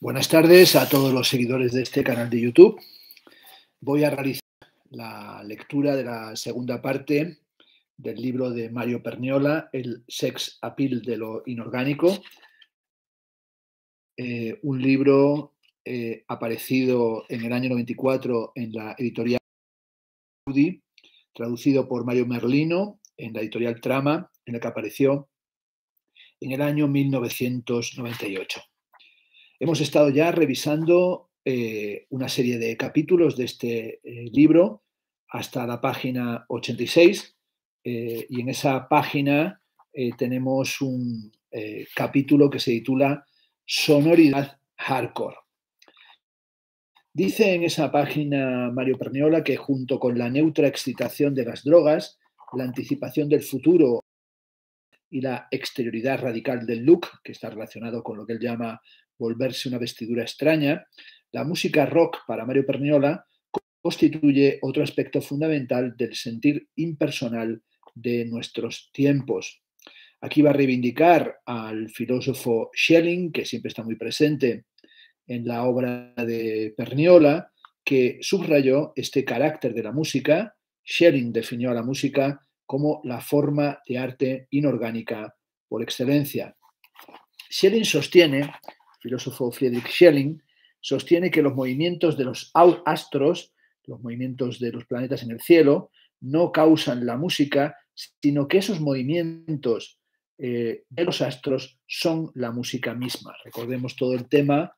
Buenas tardes a todos los seguidores de este canal de YouTube. Voy a realizar la lectura de la segunda parte del libro de Mario Perniola, El sex appeal de lo inorgánico, eh, un libro eh, aparecido en el año 94 en la editorial Udi, traducido por Mario Merlino en la editorial Trama, en la que apareció en el año 1998. Hemos estado ya revisando eh, una serie de capítulos de este eh, libro hasta la página 86 eh, y en esa página tenemos un capítulo que se titula Sonoridad Hardcore. Dice en esa página Mario Perniola que junto con la neutra excitación de las drogas, la anticipación del futuro y la exterioridad radical del look, que está relacionado con lo que él llama volverse una vestidura extraña, la música rock para Mario Perniola constituye otro aspecto fundamental del sentir impersonal de nuestros tiempos. Aquí va a reivindicar al filósofo Schelling, que siempre está muy presente en la obra de Perniola, que subrayó este carácter de la música. Schelling definió a la música como la forma de arte inorgánica por excelencia. Schelling sostiene filósofo Friedrich Schelling, sostiene que los movimientos de los astros, los movimientos de los planetas en el cielo, no causan la música, sino que esos movimientos eh, de los astros son la música misma. Recordemos todo el tema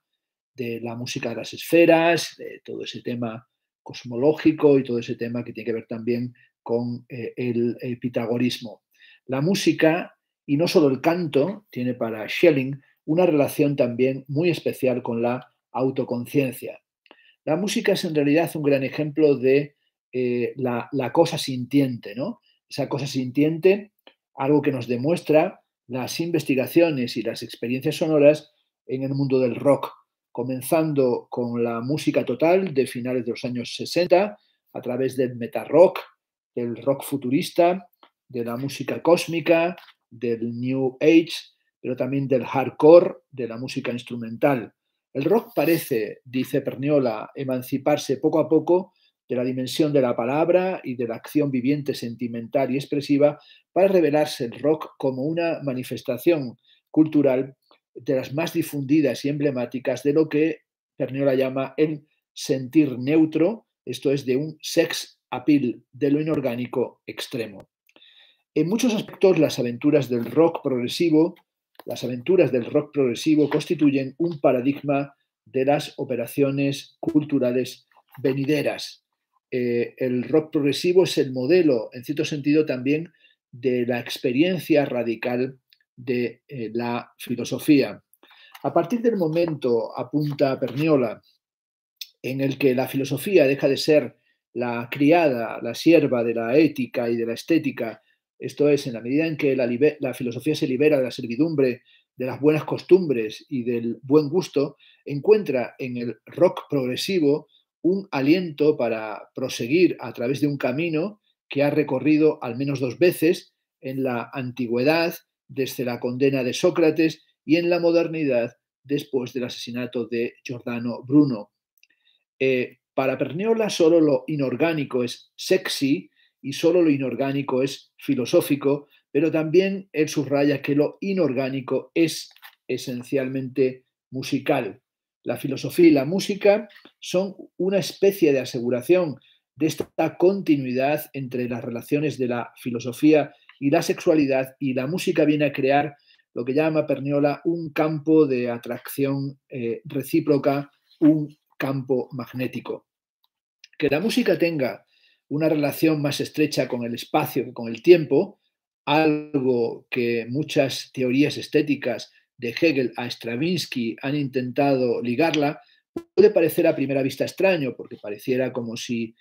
de la música de las esferas, de todo ese tema cosmológico y todo ese tema que tiene que ver también con eh, el, pitagorismo. La música, y no solo el canto, tiene para Schelling una relación también muy especial con la autoconciencia. La música es en realidad un gran ejemplo de eh, la, cosa sintiente, ¿no? Esa cosa sintiente, algo que nos demuestra las investigaciones y las experiencias sonoras en el mundo del rock, comenzando con la música total de finales de los años 60, a través del rock, del rock futurista, de la música cósmica, del New Age, pero también del hardcore de la música instrumental. El rock parece, dice Perniola, emanciparse poco a poco de la dimensión de la palabra y de la acción viviente, sentimental y expresiva, para revelarse el rock como una manifestación cultural de las más difundidas y emblemáticas de lo que Perniola llama el sentir neutro, esto es, de un sex appeal de lo inorgánico extremo. En muchos aspectos, las aventuras del rock progresivo las aventuras del rock progresivo constituyen un paradigma de las operaciones culturales venideras. Eh, el rock progresivo es el modelo, en cierto sentido, también de la experiencia radical de eh, la filosofía. A partir del momento, apunta Perniola, en el que la filosofía deja de ser la criada, la sierva de la ética y de la estética esto es, en la medida en que la, filosofía se libera de la servidumbre, de las buenas costumbres y del buen gusto, encuentra en el rock progresivo un aliento para proseguir a través de un camino que ha recorrido al menos dos veces en la antigüedad, desde la condena de Sócrates, y en la modernidad después del asesinato de Giordano Bruno. Eh, para Perneola solo lo inorgánico es sexy y solo lo inorgánico es filosófico, pero también él subraya que lo inorgánico es esencialmente musical. La filosofía y la música son una especie de aseguración de esta continuidad entre las relaciones de la filosofía y la sexualidad y la música viene a crear lo que llama Perniola un campo de atracción eh, recíproca, un campo magnético. Que la música tenga una relación más estrecha con el espacio que con el tiempo, algo que muchas teorías estéticas de Hegel a Stravinsky han intentado ligarla, puede parecer a primera vista extraño, porque pareciera como si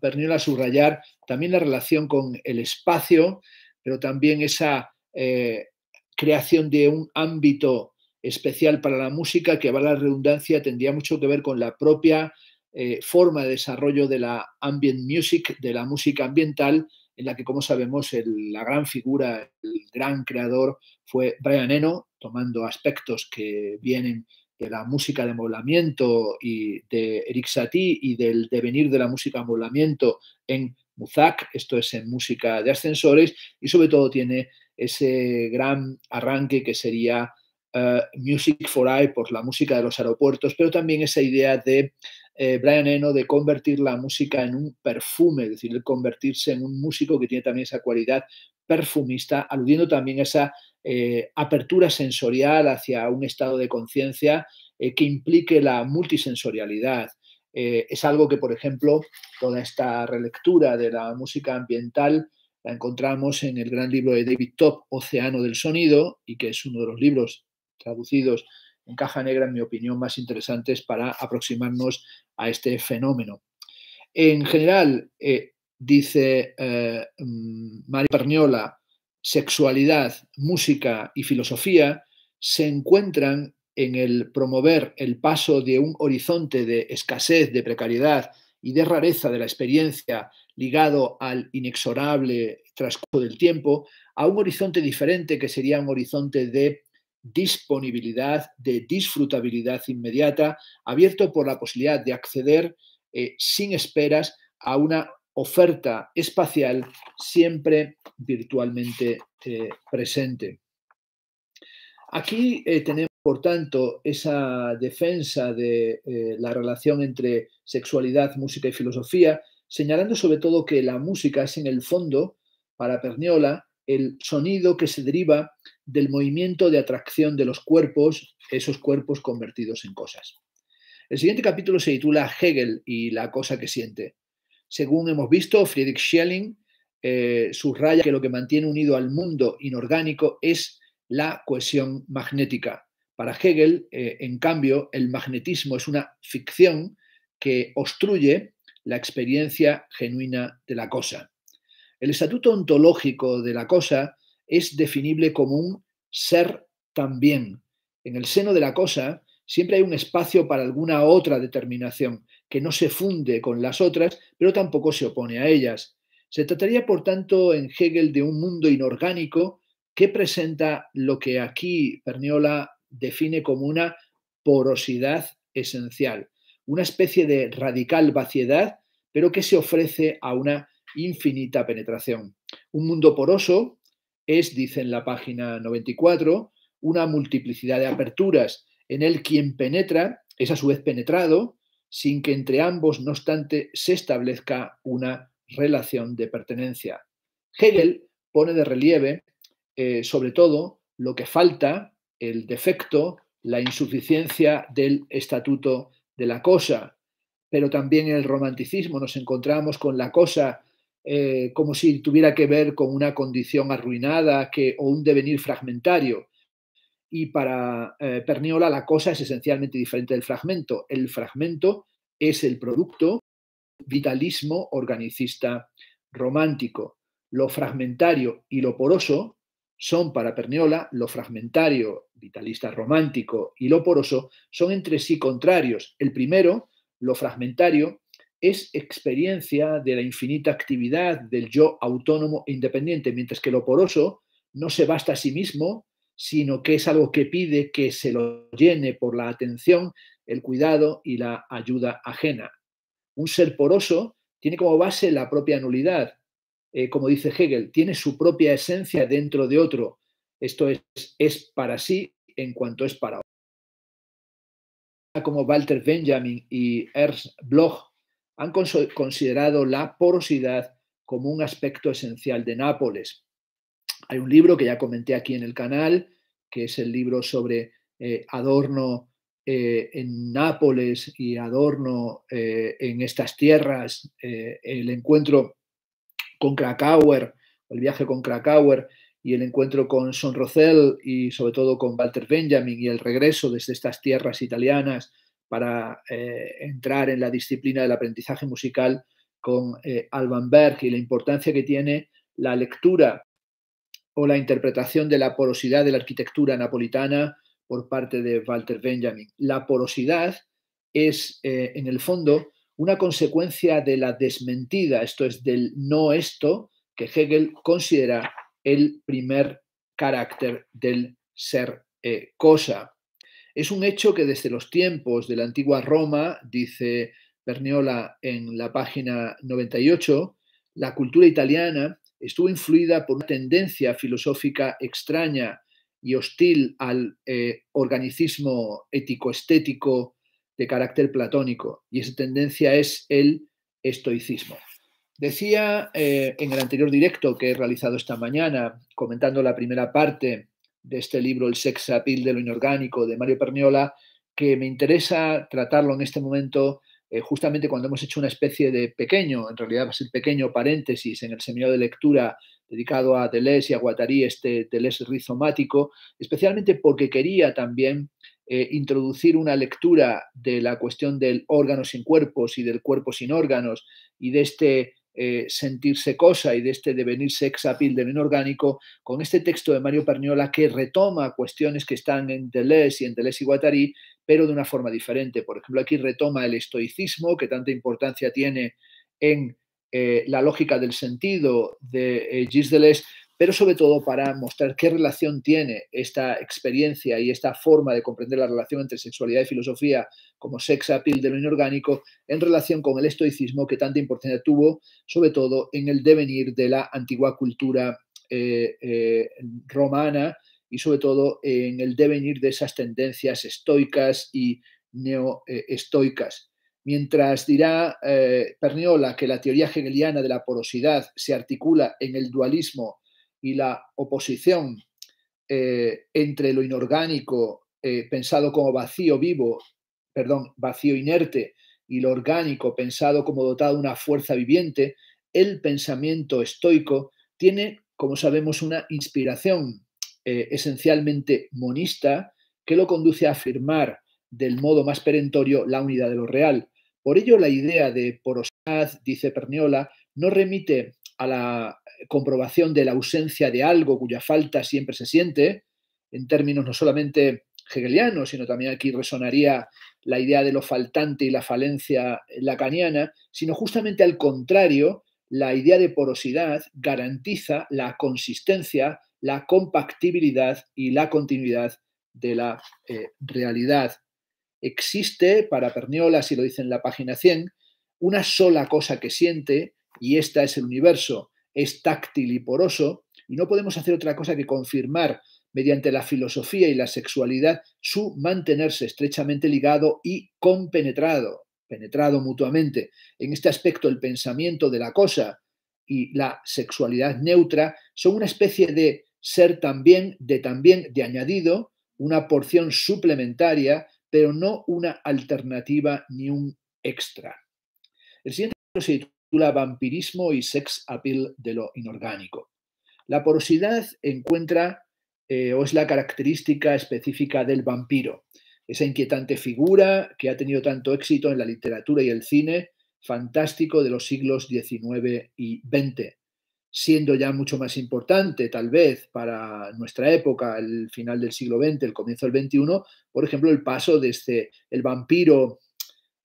Perniola subrayar también la relación con el espacio, pero también esa eh, creación de un ámbito especial para la música que, va la redundancia, tendría mucho que ver con la propia eh, forma de desarrollo de la ambient music, de la música ambiental, en la que, como sabemos, la gran figura, el gran creador fue Brian Eno, tomando aspectos que vienen de la música de moblamiento y de Eric Satie y del devenir de la música de moblamiento en Muzak, esto es en música de ascensores, y sobre todo tiene ese gran arranque que sería eh, Music for Eye, por la música de los aeropuertos, pero también esa idea de eh, Brian Eno de convertir la música en un perfume, es decir, convertirse en un músico que tiene también esa cualidad perfumista, aludiendo también a esa eh, apertura sensorial hacia un estado de conciencia eh, que implique la multisensorialidad. es algo que, por ejemplo, toda esta relectura de la música ambiental la encontramos en el gran libro de David Top, Océano del Sonido, y que es uno de los libros traducidos en caja negra, en mi opinión, más interesantes para aproximarnos a este fenómeno. En general, eh, dice eh, mm, María Perniola, sexualidad, música y filosofía se encuentran en el promover el paso de un horizonte de escasez, de precariedad y de rareza de la experiencia ligado al inexorable transcurso del tiempo, a un horizonte diferente que sería un horizonte de disponibilidad, de disfrutabilidad inmediata, abierto por la posibilidad de acceder eh, sin esperas a una oferta espacial siempre virtualmente eh, presente. Aquí eh, tenemos, por tanto, esa defensa de la relación entre sexualidad, música y filosofía, señalando sobre todo que la música es, en el fondo, para Perniola, el sonido que se deriva del movimiento de atracción de los cuerpos, esos cuerpos convertidos en cosas. El siguiente capítulo se titula Hegel y la cosa que siente. Según hemos visto, Friedrich Schelling eh, subraya que lo que mantiene unido al mundo inorgánico es la cohesión magnética. Para Hegel, eh, en cambio, el magnetismo es una ficción que obstruye la experiencia genuina de la cosa. El estatuto ontológico de la cosa es definible como un ser también. En el seno de la cosa siempre hay un espacio para alguna otra determinación que no se funde con las otras, pero tampoco se opone a ellas. Se trataría, por tanto, en Hegel de un mundo inorgánico que presenta lo que aquí Perniola define como una porosidad esencial, una especie de radical vaciedad, pero que se ofrece a una infinita penetración. Un mundo poroso es, dice en la página 94, una multiplicidad de aperturas en el quien penetra es a su vez penetrado, sin que entre ambos, no obstante, se establezca una relación de pertenencia. Hegel pone de relieve, eh, sobre todo, lo que falta, el defecto, la insuficiencia del estatuto de la cosa, pero también en el romanticismo nos encontramos con la cosa eh, como si tuviera que ver con una condición arruinada que, o un devenir fragmentario. Y para eh, Perniola la cosa es esencialmente diferente del fragmento. El fragmento es el producto vitalismo organicista romántico. Lo fragmentario y lo poroso son para Perniola, lo fragmentario, vitalista romántico y lo poroso son entre sí contrarios. El primero, lo fragmentario, es experiencia de la infinita actividad del yo autónomo e independiente, mientras que lo poroso no se basta a sí mismo, sino que es algo que pide que se lo llene por la atención, el cuidado y la ayuda ajena. Un ser poroso tiene como base la propia nulidad, eh, como dice Hegel, tiene su propia esencia dentro de otro. Esto es, es para sí en cuanto es para otro. Como Walter Benjamin y Ernst Bloch han considerado la porosidad como un aspecto esencial de Nápoles. Hay un libro que ya comenté aquí en el canal, que es el libro sobre eh, adorno eh, en Nápoles y adorno eh, en estas tierras, el encuentro con Krakauer, el viaje con Krakauer y el encuentro con Son rosel y sobre todo con Walter Benjamin y el regreso desde estas tierras italianas para eh, entrar en la disciplina del aprendizaje musical con eh, Alban Berg y la importancia que tiene la lectura o la interpretación de la porosidad de la arquitectura napolitana por parte de Walter Benjamin. La porosidad es, eh, en el fondo, una consecuencia de la desmentida, esto es, del no esto, que Hegel considera el primer carácter del ser cosa. Es un hecho que desde los tiempos de la antigua Roma, dice Berniola en la página 98, la cultura italiana estuvo influida por una tendencia filosófica extraña y hostil al eh, organicismo ético-estético de carácter platónico, y esa tendencia es el estoicismo. Decía eh, en el anterior directo que he realizado esta mañana, comentando la primera parte de este libro El sex appeal de lo inorgánico de Mario Perniola, que me interesa tratarlo en este momento eh, justamente cuando hemos hecho una especie de pequeño, en realidad va a ser pequeño paréntesis en el seminario de lectura dedicado a Deleuze y a Guattari, este Deleuze rizomático, especialmente porque quería también eh, introducir una lectura de la cuestión del órgano sin cuerpos y del cuerpo sin órganos y de este eh, sentirse cosa y de este devenir sex appeal devenir inorgánico, con este texto de Mario Perniola que retoma cuestiones que están en Deleuze y en Deleuze y Guattari, pero de una forma diferente. Por ejemplo, aquí retoma el estoicismo, que tanta importancia tiene en eh, la lógica del sentido de eh, Gilles Deleuze, pero sobre todo para mostrar qué relación tiene esta experiencia y esta forma de comprender la relación entre sexualidad y filosofía como sex appeal de lo inorgánico en relación con el estoicismo que tanta importancia tuvo, sobre todo en el devenir de la antigua cultura eh, eh, romana y sobre todo en el devenir de esas tendencias estoicas y neoestoicas. Mientras dirá eh, Perniola que la teoría hegeliana de la porosidad se articula en el dualismo y la oposición eh, entre lo inorgánico eh, pensado como vacío vivo, perdón, vacío inerte, y lo orgánico pensado como dotado de una fuerza viviente, el pensamiento estoico tiene, como sabemos, una inspiración eh, esencialmente monista que lo conduce a afirmar del modo más perentorio la unidad de lo real. Por ello, la idea de porosidad, dice Perniola, no remite a la comprobación de la ausencia de algo cuya falta siempre se siente, en términos no solamente hegelianos, sino también aquí resonaría la idea de lo faltante y la falencia lacaniana, sino justamente al contrario, la idea de porosidad garantiza la consistencia, la compactibilidad y la continuidad de la eh, realidad. Existe, para Perniola, si lo dice en la página 100, una sola cosa que siente y esta es el universo es táctil y poroso, y no podemos hacer otra cosa que confirmar mediante la filosofía y la sexualidad su mantenerse estrechamente ligado y compenetrado, penetrado mutuamente. En este aspecto, el pensamiento de la cosa y la sexualidad neutra son una especie de ser también, de también, de añadido, una porción suplementaria, pero no una alternativa ni un extra. El siguiente Vampirismo y Sex Appeal de lo Inorgánico. La porosidad encuentra eh, o es la característica específica del vampiro, esa inquietante figura que ha tenido tanto éxito en la literatura y el cine fantástico de los siglos XIX y XX, siendo ya mucho más importante tal vez para nuestra época, el final del siglo XX, el comienzo del XXI, por ejemplo, el paso desde este, el vampiro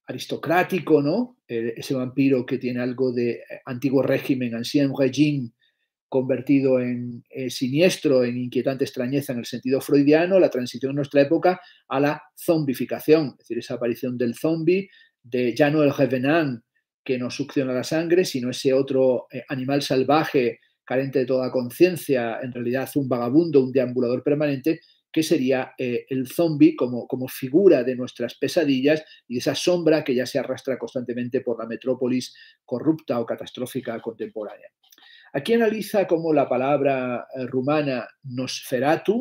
aristocrático, ¿no? Eh, ese vampiro que tiene algo de eh, antiguo régimen, ancien régime, convertido en eh, siniestro, en inquietante extrañeza en el sentido freudiano, la transición en nuestra época a la zombificación, es decir, esa aparición del zombi, de ya no el revenant que nos succiona la sangre, sino ese otro animal salvaje carente de toda conciencia, en realidad un vagabundo, un deambulador permanente, que sería eh, el zombie como, como figura de nuestras pesadillas y esa sombra que ya se arrastra constantemente por la metrópolis corrupta o catastrófica contemporánea. Aquí analiza cómo la palabra eh, rumana nosferatu,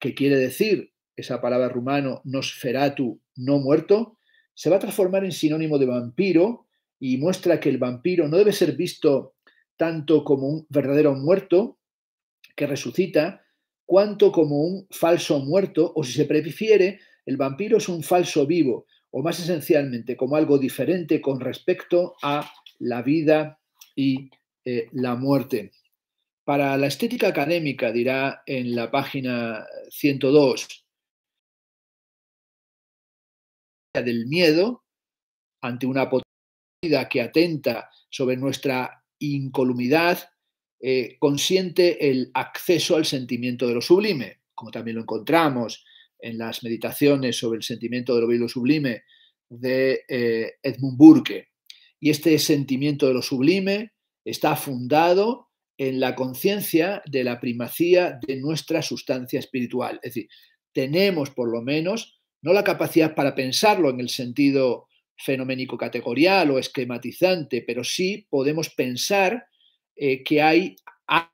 que quiere decir esa palabra rumano nosferatu, no muerto, se va a transformar en sinónimo de vampiro y muestra que el vampiro no debe ser visto tanto como un verdadero muerto que resucita, cuanto como un falso muerto, o si se prefiere, el vampiro es un falso vivo, o más esencialmente como algo diferente con respecto a la vida y eh, la muerte. Para la estética académica, dirá en la página 102, del miedo ante una potencia que atenta sobre nuestra incolumidad eh, consiente el acceso al sentimiento de lo sublime, como también lo encontramos en las meditaciones sobre el sentimiento de lo bello sublime de eh, Edmund Burke. Y este sentimiento de lo sublime está fundado en la conciencia de la primacía de nuestra sustancia espiritual. Es decir, tenemos por lo menos no la capacidad para pensarlo en el sentido fenoménico categorial o esquematizante, pero sí podemos pensar eh, que hay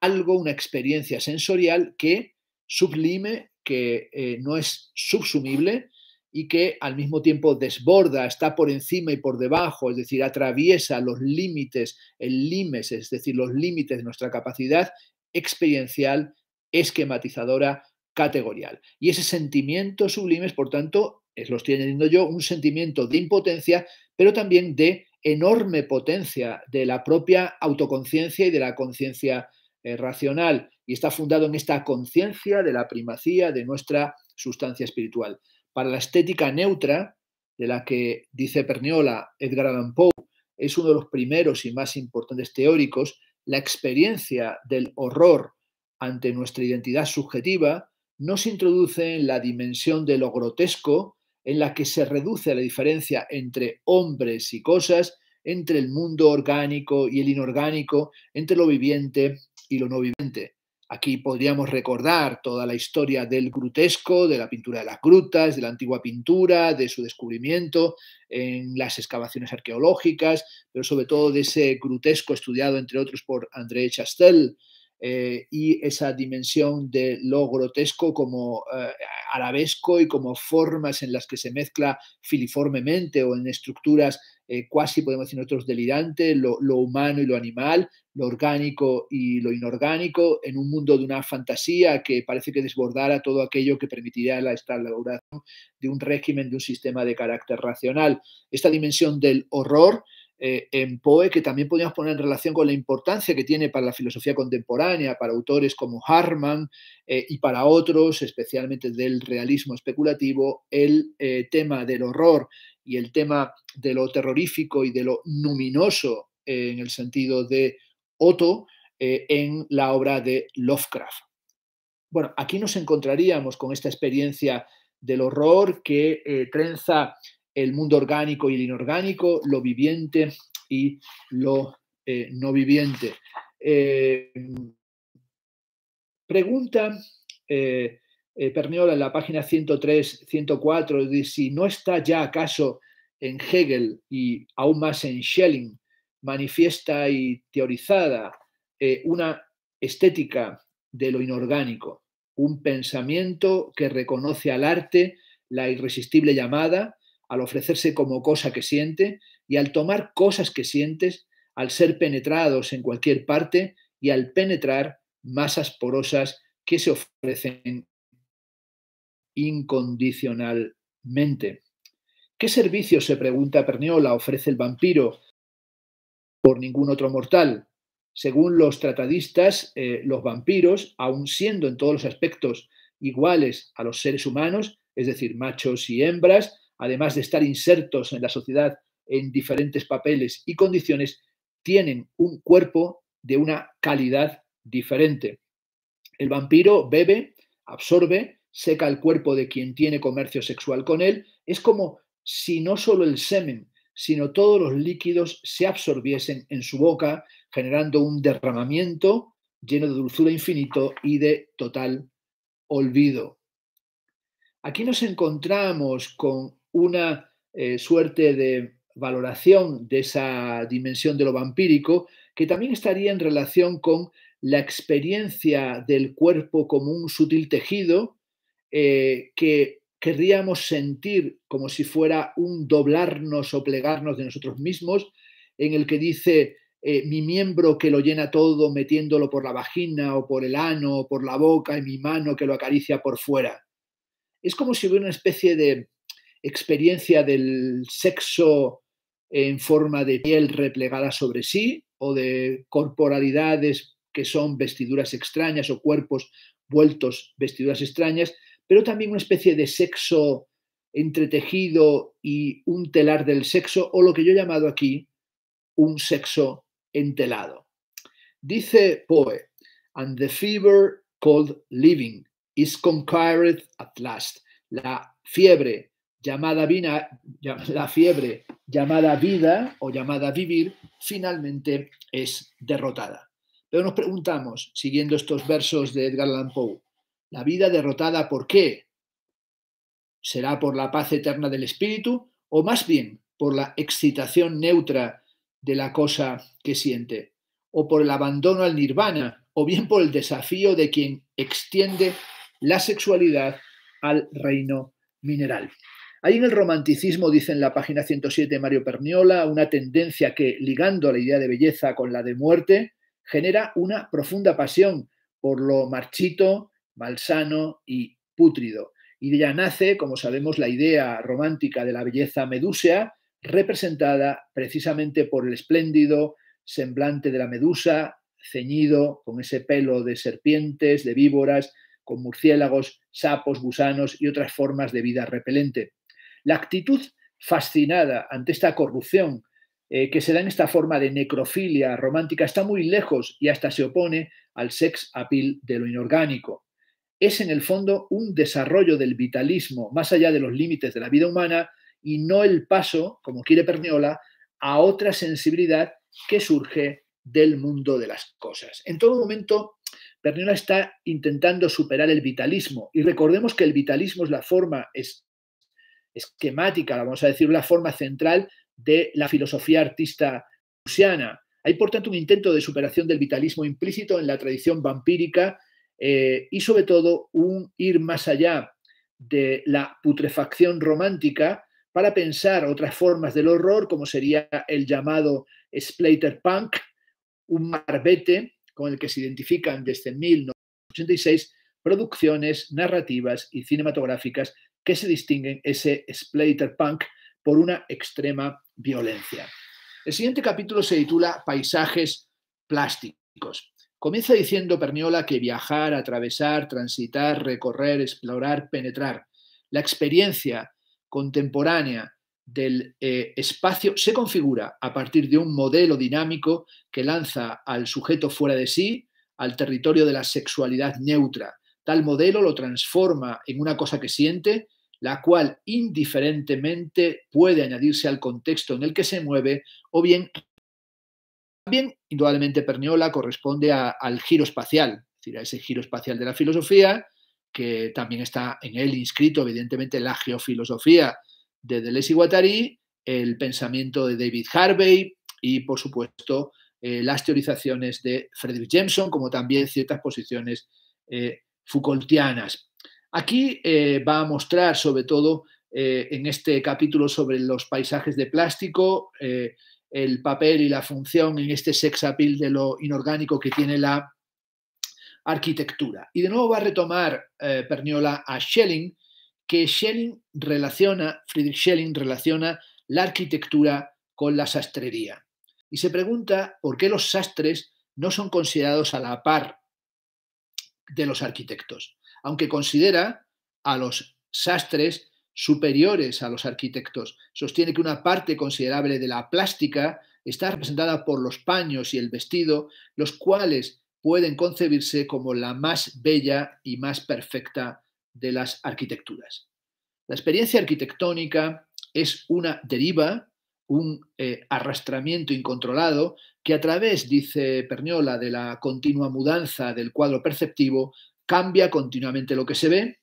algo, una experiencia sensorial que sublime, que eh, no es subsumible y que al mismo tiempo desborda, está por encima y por debajo, es decir, atraviesa los límites, el limes, es decir, los límites de nuestra capacidad experiencial, esquematizadora, categorial. Y ese sentimiento sublime, por tanto, eh, lo estoy añadiendo yo, un sentimiento de impotencia, pero también de enorme potencia de la propia autoconciencia y de la conciencia eh, racional, y está fundado en esta conciencia de la primacía de nuestra sustancia espiritual. Para la estética neutra, de la que dice Perniola, Edgar Allan Poe, es uno de los primeros y más importantes teóricos, la experiencia del horror ante nuestra identidad subjetiva no se introduce en la dimensión de lo grotesco, en la que se reduce la diferencia entre hombres y cosas, entre el mundo orgánico y el inorgánico, entre lo viviente y lo no viviente. Aquí podríamos recordar toda la historia del grutesco, de la pintura de las grutas, de la antigua pintura, de su descubrimiento en las excavaciones arqueológicas, pero sobre todo de ese grutesco estudiado, entre otros, por André Chastel, eh, y esa dimensión de lo grotesco como eh, arabesco y como formas en las que se mezcla filiformemente o en estructuras eh, cuasi, podemos decir nosotros, delirante, lo, humano y lo animal, lo orgánico y lo inorgánico, en un mundo de una fantasía que parece que desbordara todo aquello que permitiría la instalación de un régimen, de un sistema de carácter racional. Esta dimensión del horror eh, en Poe que también podríamos poner en relación con la importancia que tiene para la filosofía contemporánea, para autores como Harman eh, y para otros, especialmente del realismo especulativo, el eh, tema del horror y el tema de lo terrorífico y de lo luminoso en el sentido de Otto en la obra de Lovecraft. Bueno, aquí nos encontraríamos con esta experiencia del horror que trenza el mundo orgánico y el inorgánico, lo viviente y lo eh, no viviente. Eh, pregunta eh, eh en la página 103, 104, de si no está ya acaso en Hegel y aún más en Schelling manifiesta y teorizada una estética de lo inorgánico, un pensamiento que reconoce al arte la irresistible llamada, al ofrecerse como cosa que siente y al tomar cosas que sientes, al ser penetrados en cualquier parte y al penetrar masas porosas que se ofrecen incondicionalmente. ¿Qué servicio, se pregunta Perniola, ofrece el vampiro por ningún otro mortal? Según los tratadistas, eh, los vampiros, aun siendo en todos los aspectos iguales a los seres humanos, es decir, machos y hembras, además de estar insertos en la sociedad en diferentes papeles y condiciones, tienen un cuerpo de una calidad diferente. El vampiro bebe, absorbe, seca el cuerpo de quien tiene comercio sexual con él. Es como si no solo el semen, sino todos los líquidos se absorbiesen en su boca, generando un derramamiento lleno de dulzura infinito y de total olvido. Aquí nos encontramos con una eh, suerte de valoración de esa dimensión de lo vampírico que también estaría en relación con la experiencia del cuerpo como un sutil tejido eh, que querríamos sentir como si fuera un doblarnos o plegarnos de nosotros mismos, en el que dice eh, mi miembro que lo llena todo metiéndolo por la vagina o por el ano o por la boca y mi mano que lo acaricia por fuera. Es como si hubiera una especie de experiencia del sexo en forma de piel replegada sobre sí o de corporalidades que son vestiduras extrañas o cuerpos vueltos vestiduras extrañas, pero también una especie de sexo entretejido y un telar del sexo o lo que yo he llamado aquí un sexo entelado. Dice Poe, and the fever called living is conquered at last. La fiebre llamada vina, la fiebre llamada vida o llamada vivir, finalmente es derrotada. Pero nos preguntamos, siguiendo estos versos de Edgar Allan Poe, ¿la vida derrotada por qué? ¿Será por la paz eterna del espíritu o más bien por la excitación neutra de la cosa que siente? ¿O por el abandono al nirvana? ¿O bien por el desafío de quien extiende la sexualidad al reino mineral? Hay en el romanticismo, dice en la página 107 Mario Perniola, una tendencia que, ligando la idea de belleza con la de muerte, genera una profunda pasión por lo marchito, malsano y pútrido. Y de ella nace, como sabemos, la idea romántica de la belleza medúsea, representada precisamente por el espléndido semblante de la medusa, ceñido con ese pelo de serpientes, de víboras, con murciélagos, sapos, gusanos y otras formas de vida repelente. La actitud fascinada ante esta corrupción eh, que se da en esta forma de necrofilia romántica está muy lejos y hasta se opone al sex appeal de lo inorgánico. Es en el fondo un desarrollo del vitalismo más allá de los límites de la vida humana y no el paso, como quiere Perniola, a otra sensibilidad que surge del mundo de las cosas. En todo momento, Perniola está intentando superar el vitalismo y recordemos que el vitalismo es la forma es esquemática, vamos a decir, la forma central de la filosofía artista prusiana. Hay, por tanto, un intento de superación del vitalismo implícito en la tradición vampírica eh, y, sobre todo, un ir más allá de la putrefacción romántica para pensar otras formas del horror, como sería el llamado splater punk, un marbete con el que se identifican desde 1986 producciones narrativas y cinematográficas que se distinguen ese splatter punk por una extrema violencia. El siguiente capítulo se titula Paisajes plásticos. Comienza diciendo Perniola que viajar, atravesar, transitar, recorrer, explorar, penetrar, la experiencia contemporánea del eh, espacio se configura a partir de un modelo dinámico que lanza al sujeto fuera de sí, al territorio de la sexualidad neutra. Tal modelo lo transforma en una cosa que siente la cual indiferentemente puede añadirse al contexto en el que se mueve o bien, también indudablemente Perniola corresponde al giro espacial, es decir, a ese giro espacial de la filosofía, que también está en él inscrito evidentemente la geofilosofía de Deleuze y Guattari, el pensamiento de David Harvey y por supuesto eh, las teorizaciones de Frederick Jameson, como también ciertas posiciones eh, Foucaultianas. Aquí eh, va a mostrar sobre todo eh, en este capítulo sobre los paisajes de plástico, eh, el papel y la función en este sexapil de lo inorgánico que tiene la arquitectura. Y de nuevo va a retomar Perniola a Schelling, que Schelling relaciona, Friedrich Schelling relaciona la arquitectura con la sastrería. Y se pregunta por qué los sastres no son considerados a la par de los arquitectos aunque considera a los sastres superiores a los arquitectos. Sostiene que una parte considerable de la plástica está representada por los paños y el vestido, los cuales pueden concebirse como la más bella y más perfecta de las arquitecturas. La experiencia arquitectónica es una deriva, un eh, arrastramiento incontrolado que a través, dice Perniola, de la continua mudanza del cuadro perceptivo, cambia continuamente lo que se ve,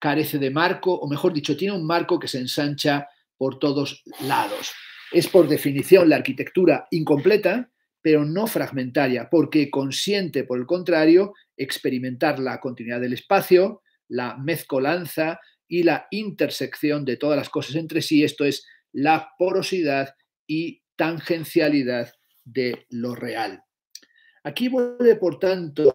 carece de marco, o mejor dicho, tiene un marco que se ensancha por todos lados. Es por definición la arquitectura incompleta, pero no fragmentaria, porque consiente, por el contrario, experimentar la continuidad del espacio, la mezcolanza y la intersección de todas las cosas entre sí, esto es la porosidad y tangencialidad de lo real. Aquí vuelve, por tanto,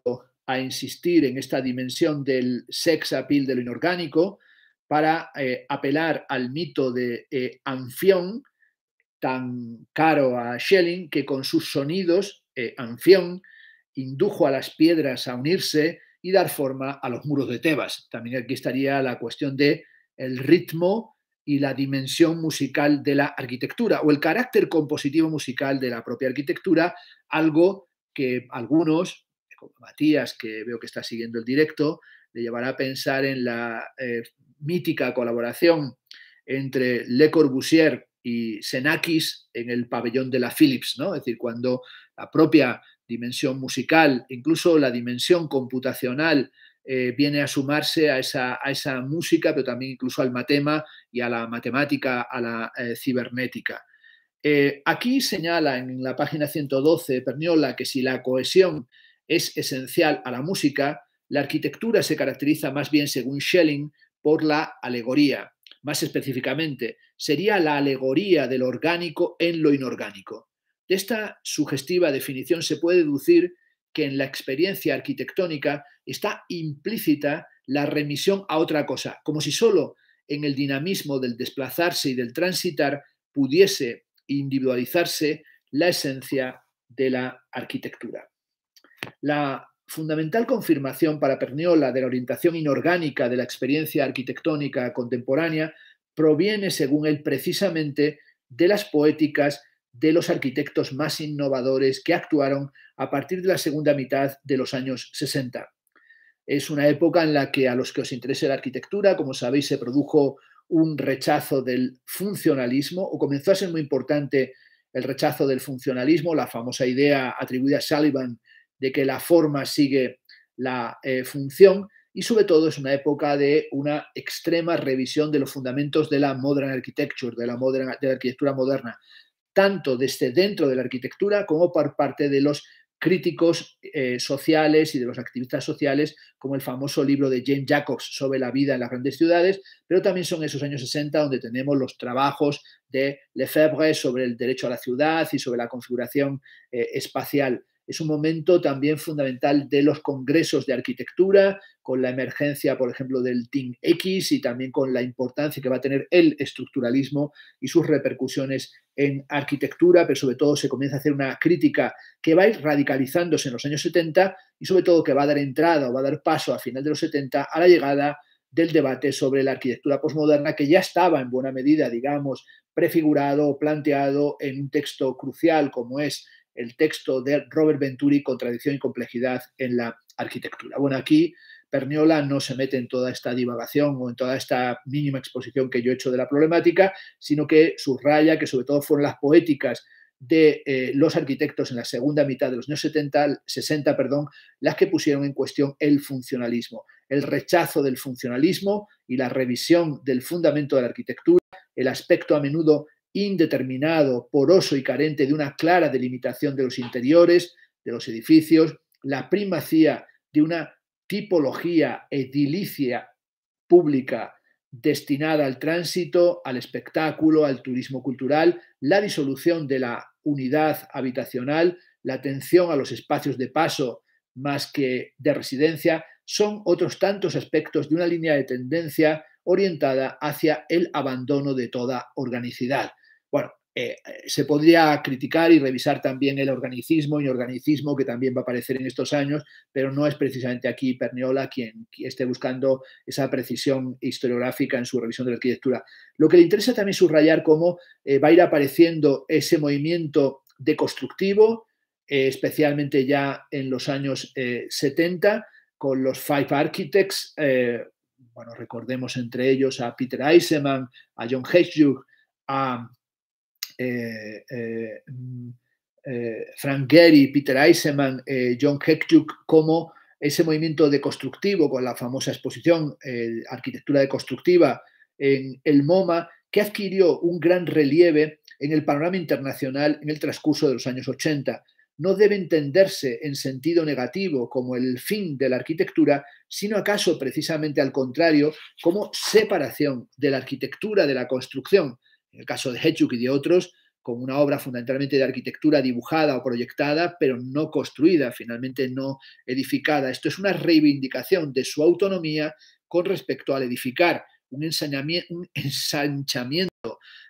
a insistir en esta dimensión del sex appeal de lo inorgánico para eh, apelar al mito de eh, Anfión, tan caro a Schelling, que con sus sonidos, eh, Anfión, indujo a las piedras a unirse y dar forma a los muros de Tebas. También aquí estaría la cuestión de el ritmo y la dimensión musical de la arquitectura o el carácter compositivo musical de la propia arquitectura, algo que algunos Matías, que veo que está siguiendo el directo, le llevará a pensar en la eh, mítica colaboración entre Le Corbusier y Senakis en el pabellón de la Philips, ¿no? Es decir, cuando la propia dimensión musical, incluso la dimensión computacional, eh, viene a sumarse a esa, a esa, música, pero también incluso al matema y a la matemática, a la eh, cibernética. aquí señala en la página 112 Perniola que si la cohesión es esencial a la música, la arquitectura se caracteriza más bien, según Schelling, por la alegoría. Más específicamente, sería la alegoría del orgánico en lo inorgánico. De esta sugestiva definición se puede deducir que en la experiencia arquitectónica está implícita la remisión a otra cosa, como si solo en el dinamismo del desplazarse y del transitar pudiese individualizarse la esencia de la arquitectura la fundamental confirmación para Perniola de la orientación inorgánica de la experiencia arquitectónica contemporánea proviene, según él, precisamente de las poéticas de los arquitectos más innovadores que actuaron a partir de la segunda mitad de los años 60. Es una época en la que a los que os interese la arquitectura, como sabéis, se produjo un rechazo del funcionalismo o comenzó a ser muy importante el rechazo del funcionalismo, la famosa idea atribuida a Sullivan de que la forma sigue la eh, función y sobre todo es una época de una extrema revisión de los fundamentos de la modern architecture, de la, de arquitectura moderna, tanto desde dentro de la arquitectura como por parte de los críticos eh, sociales y de los activistas sociales, como el famoso libro de James Jacobs sobre la vida en las grandes ciudades, pero también son esos años 60 donde tenemos los trabajos de Lefebvre sobre el derecho a la ciudad y sobre la configuración eh, espacial es un momento también fundamental de los congresos de arquitectura, con la emergencia, por ejemplo, del Team X y también con la importancia que va a tener el estructuralismo y sus repercusiones en arquitectura, pero sobre todo se comienza a hacer una crítica que va a ir radicalizándose en los años 70 y sobre todo que va a dar entrada o va a dar paso a final de los 70 a la llegada del debate sobre la arquitectura posmoderna que ya estaba en buena medida, digamos, prefigurado, o planteado en un texto crucial como es el texto de Robert Venturi, Contradicción y Complejidad en la Arquitectura. Bueno, aquí Perniola no se mete en toda esta divagación o en toda esta mínima exposición que yo he hecho de la problemática, sino que subraya que sobre todo fueron las poéticas de eh, los arquitectos en la segunda mitad de los años 60 perdón, las que pusieron en cuestión el funcionalismo, el rechazo del funcionalismo y la revisión del fundamento de la arquitectura, el aspecto a menudo indeterminado, poroso y carente de una clara delimitación de los interiores, de los edificios, la primacía de una tipología edilicia pública destinada al tránsito, al espectáculo, al turismo cultural, la disolución de la unidad habitacional, la atención a los espacios de paso más que de residencia, son otros tantos aspectos de una línea de tendencia orientada hacia el abandono de toda organicidad. Bueno, eh, se podría criticar y revisar también el organicismo y organicismo que también va a aparecer en estos años, pero no es precisamente aquí Perniola quien, esté buscando esa precisión historiográfica en su revisión de la arquitectura. Lo que le interesa también subrayar cómo eh, va a ir apareciendo ese movimiento deconstructivo, eh, especialmente ya en los años 70, con los Five Architects, bueno, recordemos entre ellos a Peter Eisenman, a John Hejduk, a eh, eh, mm, eh, Frank Gehry, Peter Eisenman, John Hektuk, como ese movimiento deconstructivo con la famosa exposición Arquitectura Deconstructiva en el MoMA, que adquirió un gran relieve en el panorama internacional en el transcurso de los años 80. No debe entenderse en sentido negativo como el fin de la arquitectura, sino acaso precisamente al contrario, como separación de la arquitectura de la construcción, en el caso de Hedgehog y de otros, como una obra fundamentalmente de arquitectura dibujada o proyectada, pero no construida, finalmente no edificada. Esto es una reivindicación de su autonomía con respecto al edificar, un, un ensanchamiento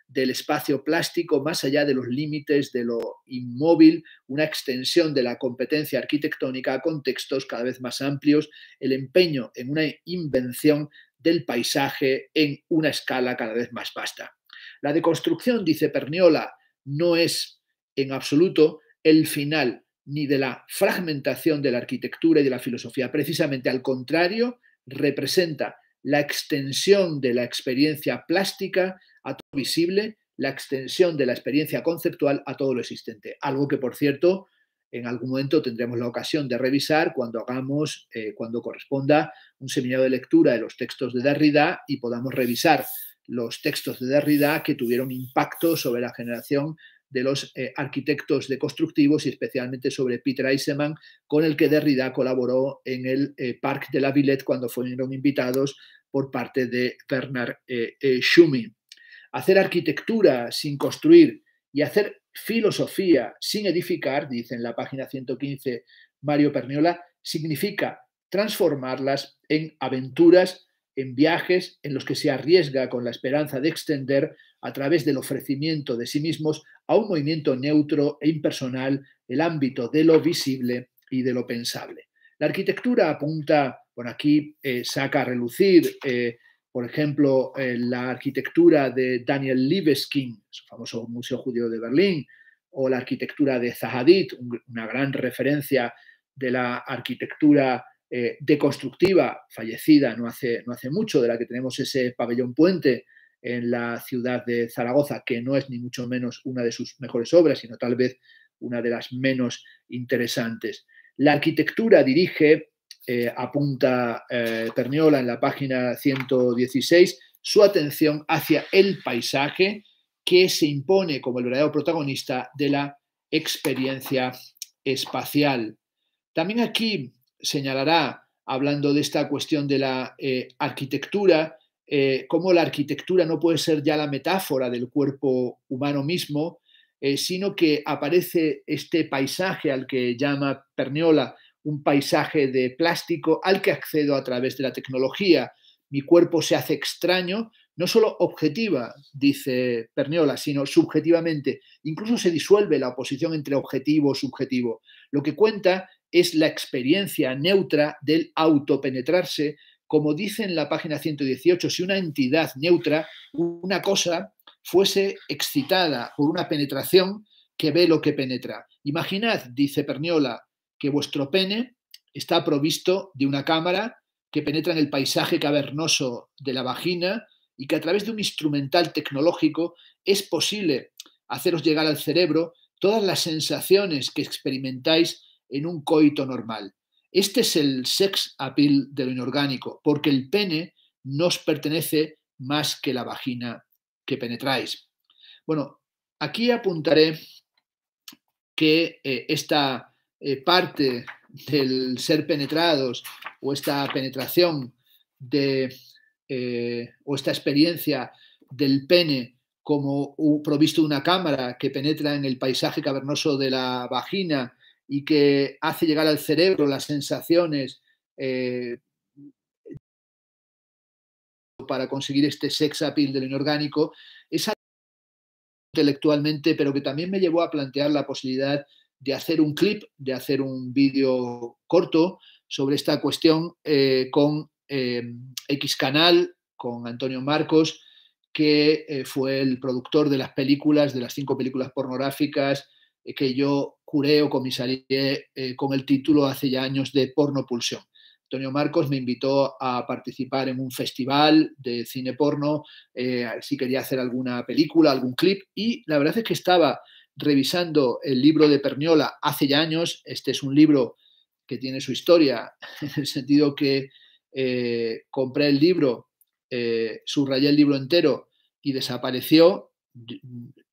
del espacio plástico más allá de los límites de lo inmóvil, una extensión de la competencia arquitectónica a contextos cada vez más amplios, el empeño en una invención del paisaje en una escala cada vez más vasta. La deconstrucción, dice Perniola, no es en absoluto el final ni de la fragmentación de la arquitectura y de la filosofía. Precisamente al contrario, representa la extensión de la experiencia plástica a todo visible, la extensión de la experiencia conceptual a todo lo existente. Algo que, por cierto, en algún momento tendremos la ocasión de revisar cuando hagamos, eh, cuando corresponda, un seminario de lectura de los textos de Derrida y podamos revisar los textos de Derrida que tuvieron impacto sobre la generación de los eh, arquitectos deconstructivos y especialmente sobre Peter Eisenman, con el que Derrida colaboró en el Parque eh, Parc de la Villette cuando fueron invitados por parte de Bernard eh, Schumi. Hacer arquitectura sin construir y hacer filosofía sin edificar, dice en la página 115 Mario Perniola, significa transformarlas en aventuras en viajes en los que se arriesga con la esperanza de extender a través del ofrecimiento de sí mismos a un movimiento neutro e impersonal el ámbito de lo visible y de lo pensable. La arquitectura apunta, por aquí eh, saca a relucir, eh, por ejemplo, eh, la arquitectura de Daniel Libeskind, su famoso Museo Judío de Berlín, o la arquitectura de Zahadit, una gran referencia de la arquitectura eh, deconstructiva fallecida no hace, no hace mucho, de la que tenemos ese pabellón puente en la ciudad de Zaragoza, que no es ni mucho menos una de sus mejores obras, sino tal vez una de las menos interesantes. La arquitectura dirige, eh, apunta Terniola eh, en la página 116, su atención hacia el paisaje que se impone como el verdadero protagonista de la experiencia espacial. También aquí señalará, hablando de esta cuestión de la eh, arquitectura, eh, cómo la arquitectura no puede ser ya la metáfora del cuerpo humano mismo, eh, sino que aparece este paisaje al que llama Perniola un paisaje de plástico al que accedo a través de la tecnología. Mi cuerpo se hace extraño, no solo objetiva, dice Perniola, sino subjetivamente. Incluso se disuelve la oposición entre objetivo y subjetivo. Lo que cuenta es la experiencia neutra del autopenetrarse, como dice en la página 118, si una entidad neutra, una cosa, fuese excitada por una penetración que ve lo que penetra. Imaginad, dice Perniola, que vuestro pene está provisto de una cámara que penetra en el paisaje cavernoso de la vagina y que a través de un instrumental tecnológico es posible haceros llegar al cerebro todas las sensaciones que experimentáis en un coito normal. Este es el sex appeal de lo inorgánico, porque el pene nos pertenece más que la vagina que penetráis. Bueno, aquí apuntaré que eh, esta eh, parte del ser penetrados o esta penetración de, eh, o esta experiencia del pene como provisto de una cámara que penetra en el paisaje cavernoso de la vagina y que hace llegar al cerebro las sensaciones eh, para conseguir este sex appeal del inorgánico, es algo intelectualmente, pero que también me llevó a plantear la posibilidad de hacer un clip, de hacer un vídeo corto sobre esta cuestión eh, con eh, X Canal, con Antonio Marcos, que fue el productor de las películas, de las cinco películas pornográficas que yo o comisarié eh, con el título hace ya años de Porno Pulsión. Antonio Marcos me invitó a participar en un festival de cine porno, eh, si quería hacer alguna película, algún clip, y la verdad es que estaba revisando el libro de Perniola hace ya años, este es un libro que tiene su historia, en el sentido que eh, compré el libro, subrayé el libro entero y desapareció,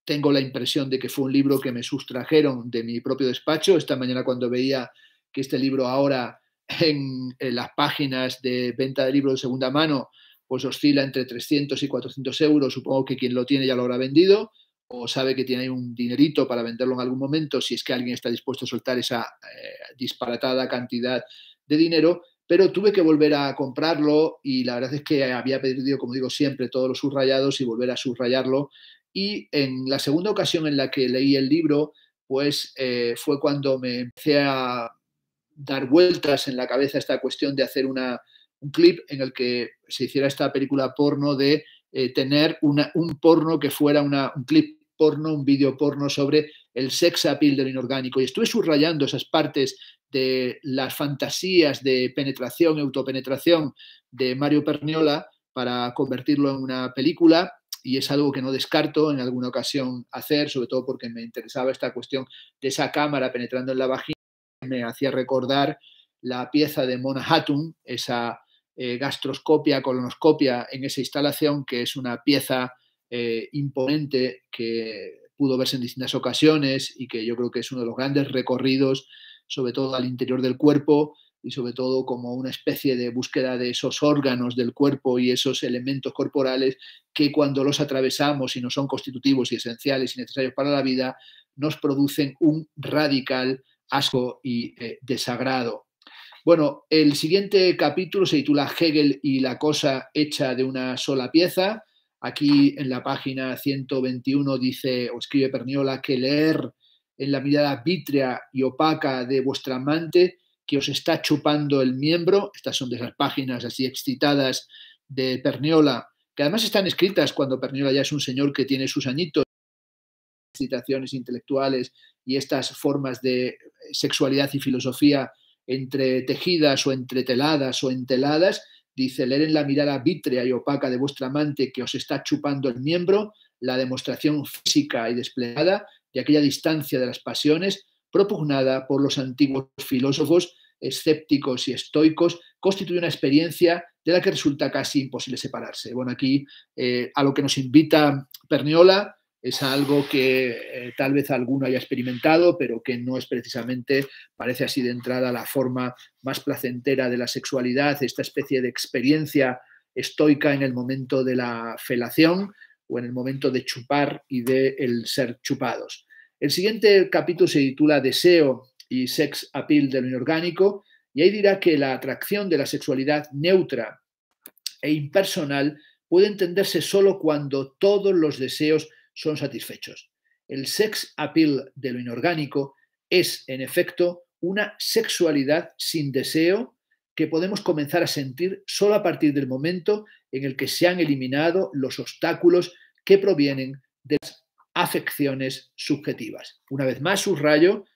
tengo la impresión de que fue un libro que me sustrajeron de mi propio despacho. Esta mañana cuando veía que este libro ahora en, las páginas de venta de libros de segunda mano pues oscila entre 300 y 400 euros, supongo que quien lo tiene ya lo habrá vendido o sabe que tiene un dinerito para venderlo en algún momento, si es que alguien está dispuesto a soltar esa eh, disparatada cantidad de dinero, pero tuve que volver a comprarlo y la verdad es que había perdido, como digo siempre, todos los subrayados y volver a subrayarlo y en la segunda ocasión en la que leí el libro, pues eh, fue cuando me empecé a dar vueltas en la cabeza esta cuestión de hacer un clip en el que se hiciera esta película porno de eh, tener un porno que fuera una, un clip porno, un vídeo porno sobre el sex appeal del inorgánico. Y estuve subrayando esas partes de las fantasías de penetración, autopenetración de Mario Perniola para convertirlo en una película y es algo que no descarto en alguna ocasión hacer, sobre todo porque me interesaba esta cuestión de esa cámara penetrando en la vagina, me hacía recordar la pieza de Mona Hatun, esa eh, gastroscopia, colonoscopia en esa instalación, que es una pieza eh, imponente que pudo verse en distintas ocasiones y que yo creo que es uno de los grandes recorridos, sobre todo al interior del cuerpo, y sobre todo como una especie de búsqueda de esos órganos del cuerpo y esos elementos corporales que cuando los atravesamos y no son constitutivos y esenciales y necesarios para la vida, nos producen un radical asco y eh, desagrado. Bueno, el siguiente capítulo se titula Hegel y la cosa hecha de una sola pieza. Aquí en la página 121 dice o escribe Perniola que leer en la mirada vítrea y opaca de vuestra amante que os está chupando el miembro. Estas son de esas páginas así excitadas de Perniola, que además están escritas cuando Perniola ya es un señor que tiene sus añitos, citaciones intelectuales y estas formas de sexualidad y filosofía entretejidas o entreteladas o enteladas, dice, leer en la mirada vítrea y opaca de vuestra amante que os está chupando el miembro, la demostración física y desplegada de aquella distancia de las pasiones propugnada por los antiguos filósofos escépticos y estoicos, constituye una experiencia de la que resulta casi imposible separarse. Bueno, aquí eh, a lo que nos invita Perniola es algo que eh, tal vez alguno haya experimentado, pero que no es precisamente, parece así de entrada, la forma más placentera de la sexualidad, esta especie de experiencia estoica en el momento de la felación o en el momento de chupar y de el ser chupados. El siguiente capítulo se titula Deseo y Sex Appeal de lo Inorgánico y ahí dirá que la atracción de la sexualidad neutra e impersonal puede entenderse solo cuando todos los deseos son satisfechos. El sex appeal de lo inorgánico es, en efecto, una sexualidad sin deseo que podemos comenzar a sentir solo a partir del momento en el que se han eliminado los obstáculos que provienen de las afecciones subjetivas. Una vez más, subrayo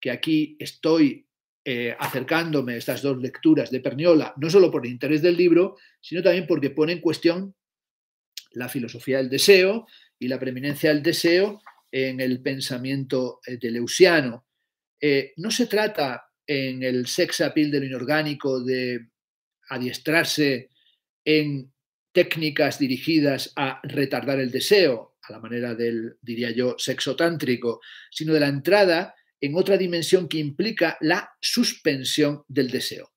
que aquí estoy eh, acercándome a estas dos lecturas de Perniola, no solo por el interés del libro, sino también porque pone en cuestión la filosofía del deseo y la preeminencia del deseo en el pensamiento eh, de Leusiano. Eh, no se trata en el sex appeal de inorgánico de adiestrarse en técnicas dirigidas a retardar el deseo, la manera del, diría yo, sexo tántrico, sino de la entrada en otra dimensión que implica la suspensión del deseo.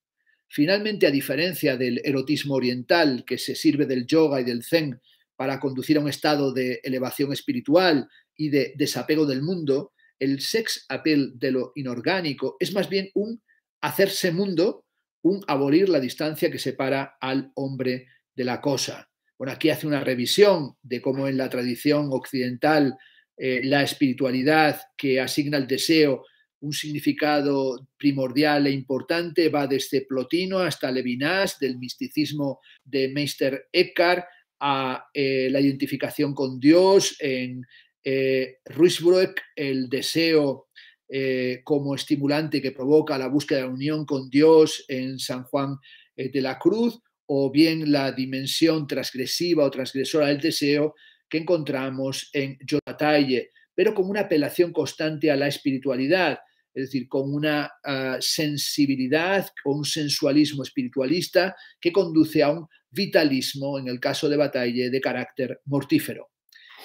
Finalmente, a diferencia del erotismo oriental, que se sirve del yoga y del zen para conducir a un estado de elevación espiritual y de desapego del mundo, el sex appeal de lo inorgánico es más bien un hacerse mundo, un abolir la distancia que separa al hombre de la cosa aquí hace una revisión de cómo en la tradición occidental eh, la espiritualidad que asigna al deseo un significado primordial e importante va desde Plotino hasta Levinas, del misticismo de Meister Eckhart a eh, la identificación con Dios en eh, Ruisbroek, el deseo eh, como estimulante que provoca la búsqueda de la unión con Dios en San Juan de la Cruz o bien la dimensión transgresiva o transgresora del deseo que encontramos en Jotataye, pero con una apelación constante a la espiritualidad, es decir, con una ah, sensibilidad o un sensualismo espiritualista que conduce a un vitalismo, en el caso de Bataille, de carácter mortífero.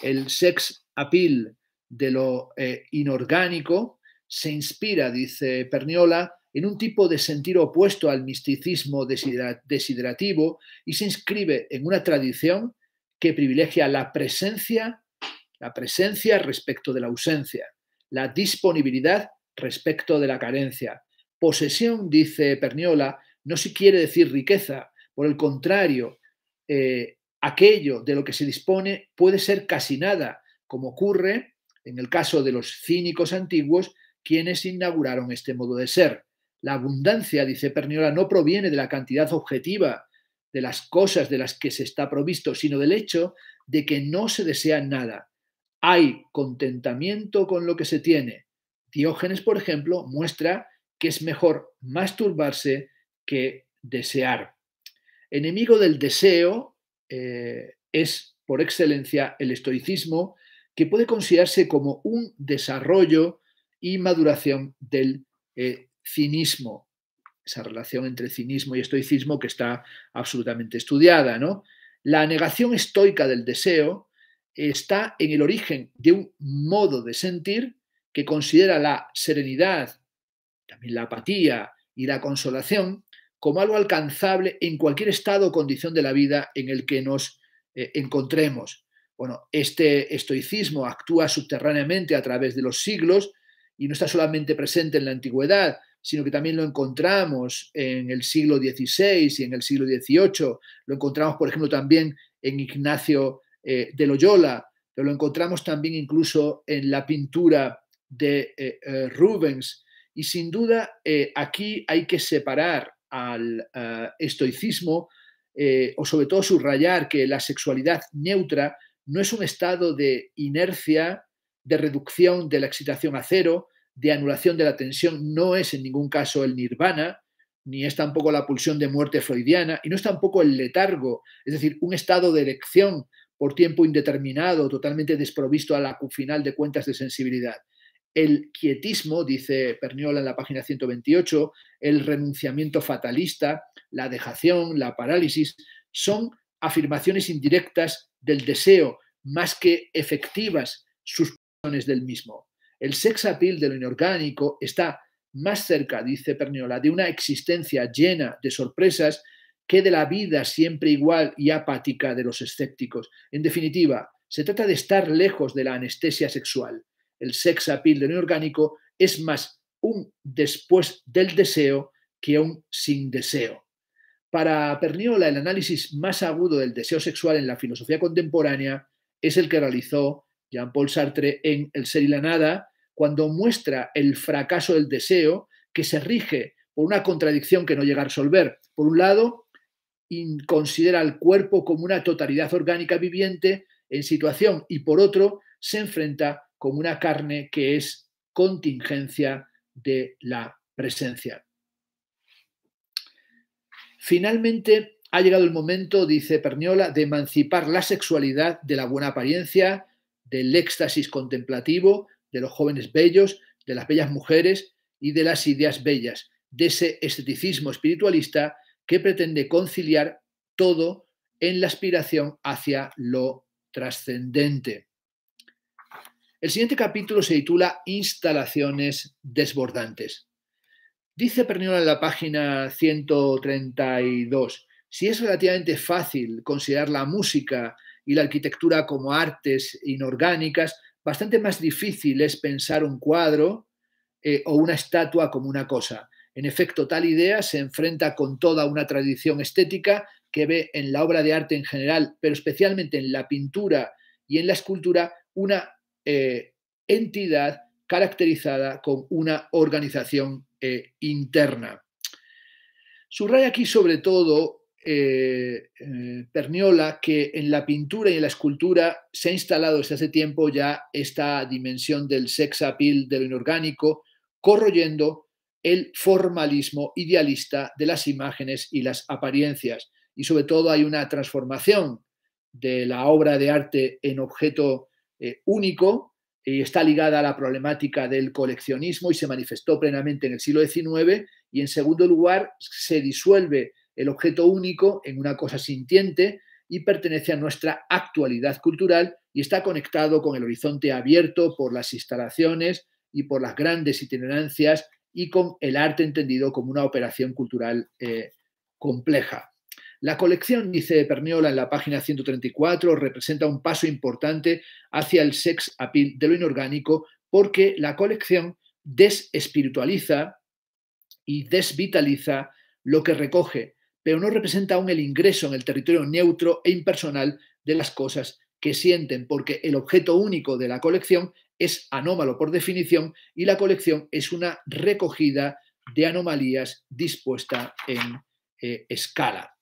El sex appeal de lo eh, inorgánico se inspira, dice Perniola, en un tipo de sentir opuesto al misticismo desiderativo y se inscribe en una tradición que privilegia la presencia, la presencia respecto de la ausencia, la disponibilidad respecto de la carencia. Posesión, dice Perniola, no se quiere decir riqueza, por el contrario, eh, aquello de lo que se dispone puede ser casi nada, como ocurre en el caso de los cínicos antiguos, quienes inauguraron este modo de ser. La abundancia, dice Perniola, no proviene de la cantidad objetiva de las cosas de las que se está provisto, sino del hecho de que no se desea nada. Hay contentamiento con lo que se tiene. Diógenes, por ejemplo, muestra que es mejor masturbarse que desear. Enemigo del deseo eh, es, por excelencia, el estoicismo, que puede considerarse como un desarrollo y maduración del deseo. Eh, cinismo, esa relación entre cinismo y estoicismo que está absolutamente estudiada, ¿no? La negación estoica del deseo está en el origen de un modo de sentir que considera la serenidad, también la apatía y la consolación como algo alcanzable en cualquier estado o condición de la vida en el que nos eh, encontremos. Bueno, este estoicismo actúa subterráneamente a través de los siglos y no está solamente presente en la antigüedad, sino que también lo encontramos en el siglo XVI y en el siglo XVIII. Lo encontramos, por ejemplo, también en Ignacio eh, de Loyola, pero lo encontramos también incluso en la pintura de eh, eh, Rubens. Y sin duda, aquí hay que separar al estoicismo o sobre todo subrayar que la sexualidad neutra no es un estado de inercia, de reducción de la excitación a cero, de anulación de la tensión no es en ningún caso el nirvana, ni es tampoco la pulsión de muerte freudiana, y no es tampoco el letargo, es decir, un estado de erección por tiempo indeterminado, totalmente desprovisto a la final de cuentas de sensibilidad. El quietismo, dice Perniola en la página 128, el renunciamiento fatalista, la dejación, la parálisis, son afirmaciones indirectas del deseo, más que efectivas suspensiones del mismo. El sex appeal de lo inorgánico está más cerca, dice Perniola, de una existencia llena de sorpresas que de la vida siempre igual y apática de los escépticos. En definitiva, se trata de estar lejos de la anestesia sexual. El sex appeal de lo inorgánico es más un después del deseo que un sin deseo. Para Perniola, el análisis más agudo del deseo sexual en la filosofía contemporánea es el que realizó Jean-Paul Sartre en El ser y la nada, cuando muestra el fracaso del deseo que se rige por una contradicción que no llega a resolver. Por un lado, considera al cuerpo como una totalidad orgánica viviente en situación y por otro, se enfrenta como una carne que es contingencia de la presencia. Finalmente, ha llegado el momento, dice Perniola, de emancipar la sexualidad de la buena apariencia, del éxtasis contemplativo, de los jóvenes bellos, de las bellas mujeres y de las ideas bellas, de ese esteticismo espiritualista que pretende conciliar todo en la aspiración hacia lo trascendente. El siguiente capítulo se titula Instalaciones desbordantes. Dice Perniola en la página 132, si es relativamente fácil considerar la música y la arquitectura como artes inorgánicas, bastante más difícil es pensar un cuadro eh, o una estatua como una cosa. En efecto, tal idea se enfrenta con toda una tradición estética que ve en la obra de arte en general, pero especialmente en la pintura y en la escultura, una eh, entidad caracterizada con una organización eh, interna. Subraya aquí sobre todo eh, eh, Perniola que en la pintura y en la escultura se ha instalado desde hace tiempo ya esta dimensión del sex appeal de lo inorgánico, corroyendo el formalismo idealista de las imágenes y las apariencias. Y sobre todo hay una transformación de la obra de arte en objeto eh, único y está ligada a la problemática del coleccionismo y se manifestó plenamente en el siglo XIX y en segundo lugar se disuelve el objeto único en una cosa sintiente y pertenece a nuestra actualidad cultural y está conectado con el horizonte abierto por las instalaciones y por las grandes itinerancias y con el arte entendido como una operación cultural eh, compleja. La colección, dice Perniola en la página 134, representa un paso importante hacia el sex appeal de lo inorgánico porque la colección desespiritualiza y desvitaliza lo que recoge, pero no representa aún el ingreso en el territorio neutro e impersonal de las cosas que sienten, porque el objeto único de la colección es anómalo por definición y la colección es una recogida de anomalías dispuesta en eh, escala.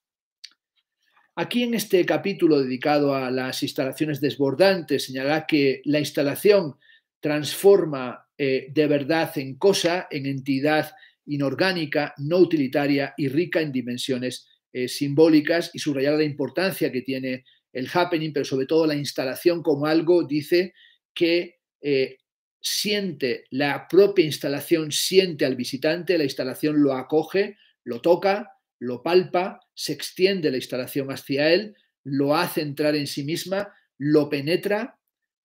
Aquí en este capítulo dedicado a las instalaciones desbordantes señalará que la instalación transforma eh, de verdad en cosa, en entidad inorgánica, no utilitaria y rica en dimensiones eh, simbólicas y subrayar la importancia que tiene el happening, pero sobre todo la instalación como algo, dice, que eh, siente la propia instalación, siente al visitante, la instalación lo acoge, lo toca, lo palpa, se extiende la instalación hacia él, lo hace entrar en sí misma, lo penetra,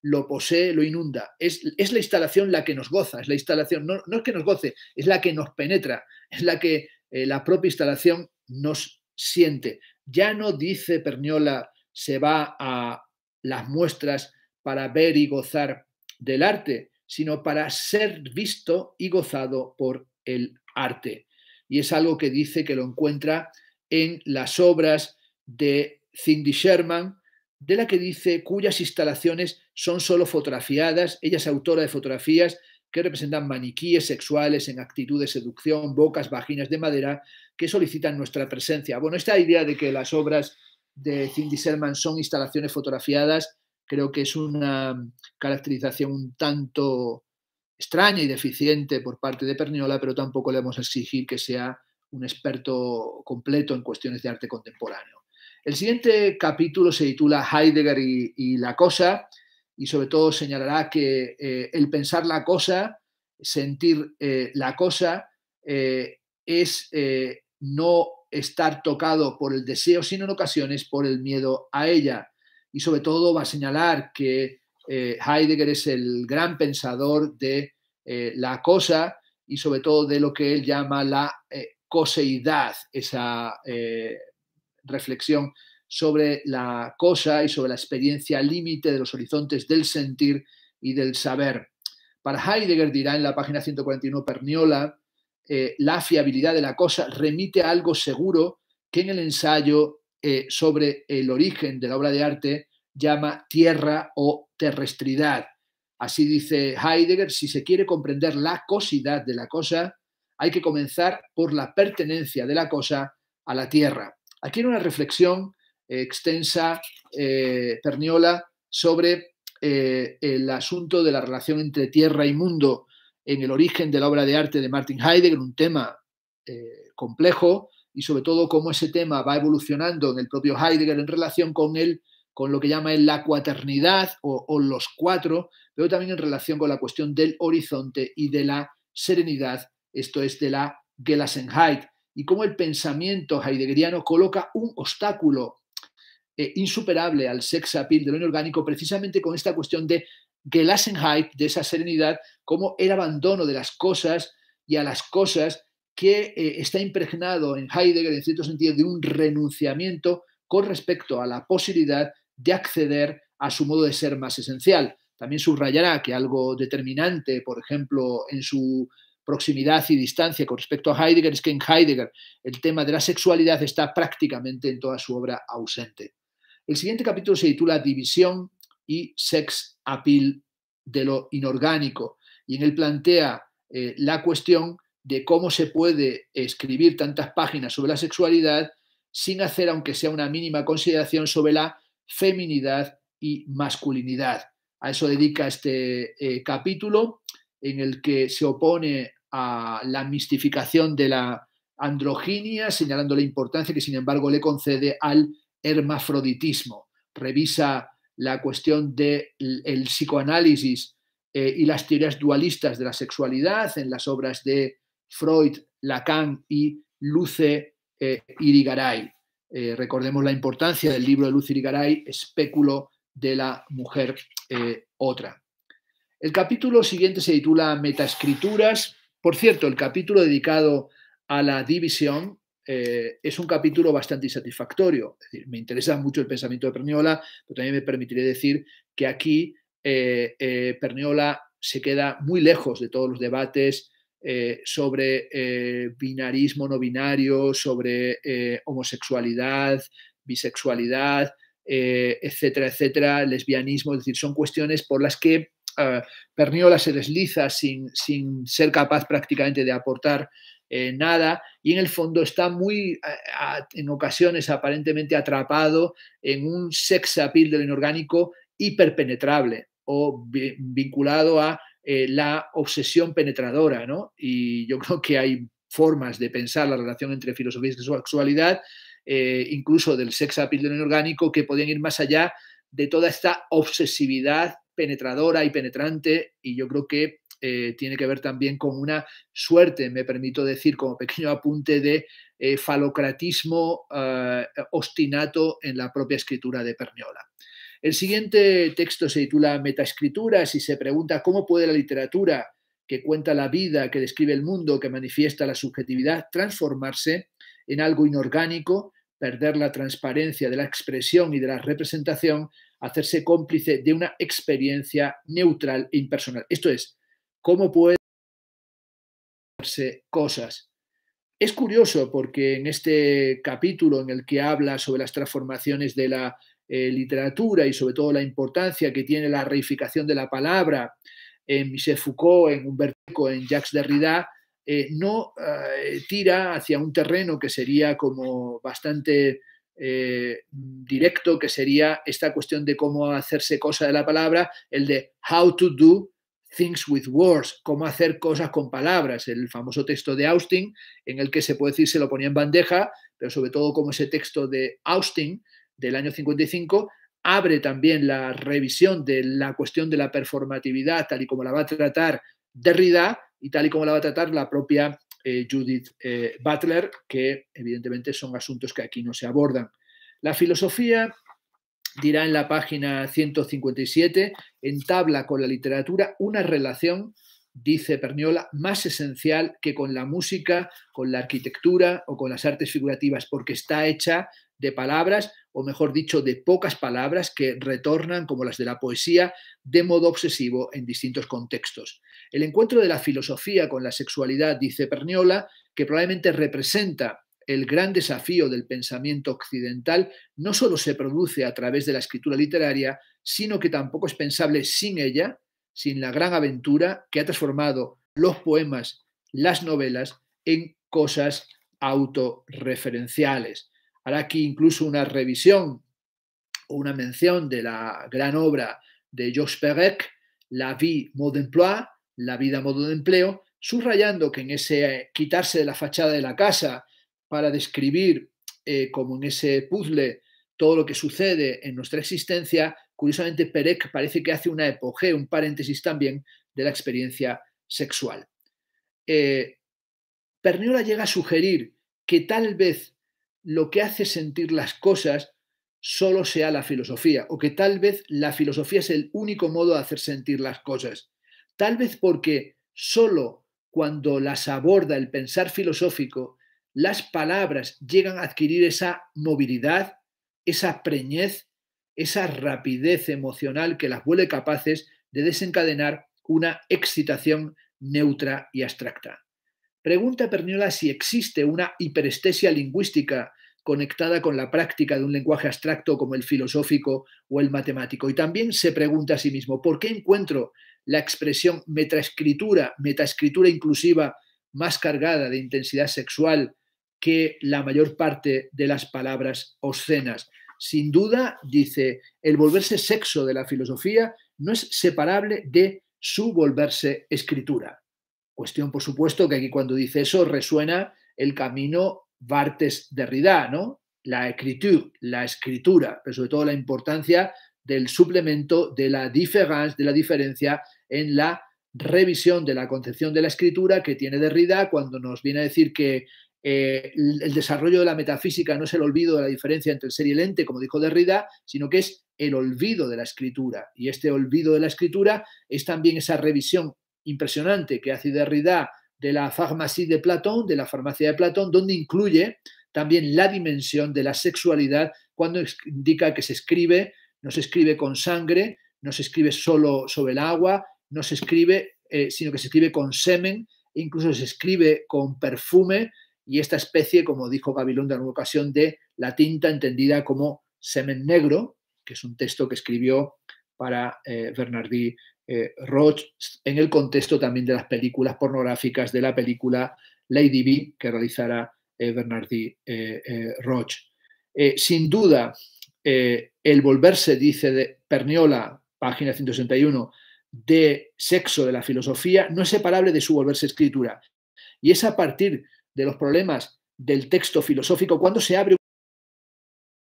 lo posee, lo inunda. Es, la instalación la que nos goza, es la instalación, no, es que nos goce, es la que nos penetra, es la que eh, la propia instalación nos siente. Ya no dice Perniola, se va a las muestras para ver y gozar del arte, sino para ser visto y gozado por el arte. Y es algo que dice que lo encuentra en las obras de Cindy Sherman, de la que dice cuyas instalaciones son solo fotografiadas, ella es autora de fotografías que representan maniquíes sexuales en actitud de seducción, bocas, vaginas de madera, que solicitan nuestra presencia. Bueno, esta idea de que las obras de Cindy Sherman son instalaciones fotografiadas, creo que es una caracterización un tanto extraña y deficiente por parte de Perniola, pero tampoco le vamos a exigir que sea un experto completo en cuestiones de arte contemporáneo. El siguiente capítulo se titula Heidegger y, la cosa y sobre todo señalará que eh, el pensar la cosa, sentir eh, la cosa, eh, es no estar tocado por el deseo, sino en ocasiones por el miedo a ella. Y sobre todo va a señalar que Heidegger es el gran pensador de la cosa y sobre todo de lo que él llama la coseidad, esa reflexión sobre la cosa y sobre la experiencia límite de los horizontes del sentir y del saber. Para Heidegger dirá en la página 141 Perniola, eh, la fiabilidad de la cosa remite a algo seguro que en el ensayo eh, sobre el origen de la obra de arte llama tierra o terrestridad. Así dice Heidegger, si se quiere comprender la cosidad de la cosa, hay que comenzar por la pertenencia de la cosa a la tierra. Aquí hay una reflexión eh, extensa, eh, Perniola, sobre eh, el asunto de la relación entre tierra y mundo en el origen de la obra de arte de Martin Heidegger, un tema complejo y sobre todo cómo ese tema va evolucionando en el propio Heidegger en relación con él, con lo que llama la cuaternidad o, o los cuatro, pero también en relación con la cuestión del horizonte y de la serenidad, esto es de la Gelassenheit, y cómo el pensamiento heideggeriano coloca un obstáculo eh, insuperable al sex appeal del lo inorgánico precisamente con esta cuestión de Gelassenheit, de esa serenidad, como el abandono de las cosas y a las cosas que eh, está impregnado en Heidegger, en cierto sentido, de un renunciamiento con respecto a la posibilidad de acceder a su modo de ser más esencial. También subrayará que algo determinante, por ejemplo, en su proximidad y distancia con respecto a Heidegger es que en Heidegger el tema de la sexualidad está prácticamente en toda su obra ausente. El siguiente capítulo se titula División y Sex Appeal de lo inorgánico y en él plantea eh, la cuestión de cómo se puede escribir tantas páginas sobre la sexualidad sin hacer aunque sea una mínima consideración sobre la feminidad y masculinidad. A eso dedica este eh, capítulo en el que se opone a la mistificación de la androginia, señalando la importancia que sin embargo le concede al hermafroditismo. Revisa la cuestión del el psicoanálisis eh, y las teorías dualistas de la sexualidad en las obras de Freud, Lacan y Luce eh, Irigaray. Eh, recordemos la importancia del libro de Luce Irigaray, Espéculo de la Mujer Otra. El capítulo siguiente se titula Metaescrituras. Por cierto, el capítulo dedicado a la división eh, es un capítulo bastante insatisfactorio. me interesa mucho el pensamiento de Perniola, pero también me permitiré decir que aquí eh, eh, Perniola se queda muy lejos de todos los debates sobre binarismo no binario, sobre homosexualidad, bisexualidad, etcétera, etcétera, lesbianismo. Es decir, son cuestiones por las que eh, Perniola se desliza sin, ser capaz prácticamente de aportar eh, nada y en el fondo está muy, eh, en ocasiones aparentemente atrapado en un sex appeal del inorgánico hiperpenetrable o vinculado a la obsesión penetradora, ¿no? Y yo creo que hay formas de pensar la relación entre filosofía y sexualidad, incluso del sex appeal del inorgánico, que podían ir más allá de toda esta obsesividad penetradora y penetrante y yo creo que eh, tiene que ver también con una suerte, me permito decir como pequeño apunte, de eh, falocratismo eh, en la propia escritura de Perniola. El siguiente texto se titula Metaescrituras y se pregunta cómo puede la literatura que cuenta la vida, que describe el mundo, que manifiesta la subjetividad, transformarse en algo inorgánico, perder la transparencia de la expresión y de la representación hacerse cómplice de una experiencia neutral e impersonal. Esto es, cómo pueden hacerse cosas. Es curioso porque en este capítulo en el que habla sobre las transformaciones de la eh, literatura y sobre todo la importancia que tiene la reificación de la palabra en Michel Foucault, en Humberto, en Jacques Derrida, eh, no eh, tira hacia un terreno que sería como bastante eh, directo, que sería esta cuestión de cómo hacerse cosa de la palabra, el de how to do things with words, cómo hacer cosas con palabras, el famoso texto de Austin, en el que se puede decir se lo ponía en bandeja, pero sobre todo como ese texto de Austin del año 55 abre también la revisión de la cuestión de la performatividad tal y como la va a tratar Derrida y tal y como la va a tratar la propia eh, Judith eh, Butler, que evidentemente son asuntos que aquí no se abordan. La filosofía, dirá en la página 157, entabla con la literatura una relación, dice Perniola, más esencial que con la música, con la arquitectura o con las artes figurativas, porque está hecha de palabras, o mejor dicho, de pocas palabras que retornan, como las de la poesía, de modo obsesivo en distintos contextos. El encuentro de la filosofía con la sexualidad, dice Perniola, que probablemente representa el gran desafío del pensamiento occidental, no solo se produce a través de la escritura literaria, sino que tampoco es pensable sin ella, sin la gran aventura que ha transformado los poemas, las novelas, en cosas autorreferenciales. Hará aquí incluso una revisión o una mención de la gran obra de Georges Perec, La vie mode emploi, la vida modo de empleo, subrayando que en ese quitarse de la fachada de la casa para describir eh, como en ese puzzle todo lo que sucede en nuestra existencia, curiosamente Perec parece que hace una epoge, un paréntesis también de la experiencia sexual. Eh, Perniola llega a sugerir que tal vez lo que hace sentir las cosas solo sea la filosofía, o que tal vez la filosofía es el único modo de hacer sentir las cosas. Tal vez porque solo cuando las aborda el pensar filosófico, las palabras llegan a adquirir esa movilidad, esa preñez, esa rapidez emocional que las vuelve capaces de desencadenar una excitación neutra y abstracta. Pregunta Perniola si existe una hiperestesia lingüística conectada con la práctica de un lenguaje abstracto como el filosófico o el matemático. Y también se pregunta a sí mismo, ¿por qué encuentro la expresión metaescritura, metaescritura inclusiva más cargada de intensidad sexual que la mayor parte de las palabras obscenas? Sin duda, dice, el volverse sexo de la filosofía no es separable de su volverse escritura. Cuestión, por supuesto, que aquí cuando dice eso resuena el camino Bartes Derrida, ¿no? La écriture, la escritura, pero sobre todo la importancia del suplemento, de la diferencia de la diferencia en la revisión de la concepción de la escritura que tiene Derrida cuando nos viene a decir que eh, el desarrollo de la metafísica no es el olvido de la diferencia entre el ser y el ente, como dijo Derrida, sino que es el olvido de la escritura. Y este olvido de la escritura es también esa revisión impresionante que hace Derrida de la farmacia de Platón, de la farmacia de Platón, donde incluye también la dimensión de la sexualidad cuando indica que se escribe, no se escribe con sangre, no se escribe solo sobre el agua, no se escribe, eh, sino que se escribe con semen, e incluso se escribe con perfume y esta especie, como dijo Gabilón de alguna ocasión, de la tinta entendida como semen negro, que es un texto que escribió para eh, Bernardi eh, Roche, en el contexto también de las películas pornográficas de la película Lady B que realizará eh, Bernardi eh, Roche. sin duda, el volverse, dice de Perniola, página 161, de sexo de la filosofía no es separable de su volverse escritura. Y es a partir de los problemas del texto filosófico cuando se abre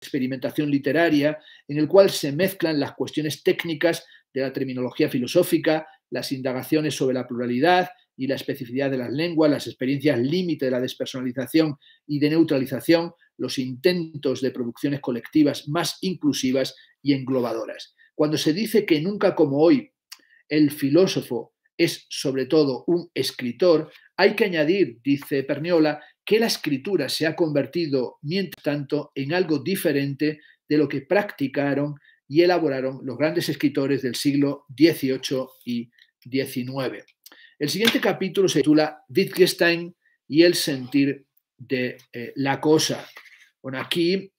experimentación literaria, en el cual se mezclan las cuestiones técnicas de la terminología filosófica, las indagaciones sobre la pluralidad y la especificidad de las lenguas, las experiencias límite de la despersonalización y de neutralización, los intentos de producciones colectivas más inclusivas y englobadoras. Cuando se dice que nunca como hoy el filósofo es sobre todo un escritor, hay que añadir, dice Perniola, que la escritura se ha convertido, mientras tanto, en algo diferente de lo que practicaron y elaboraron los grandes escritores del siglo XVIII y XIX. El siguiente capítulo se titula Wittgenstein y el sentir de eh, la cosa. Bueno, aquí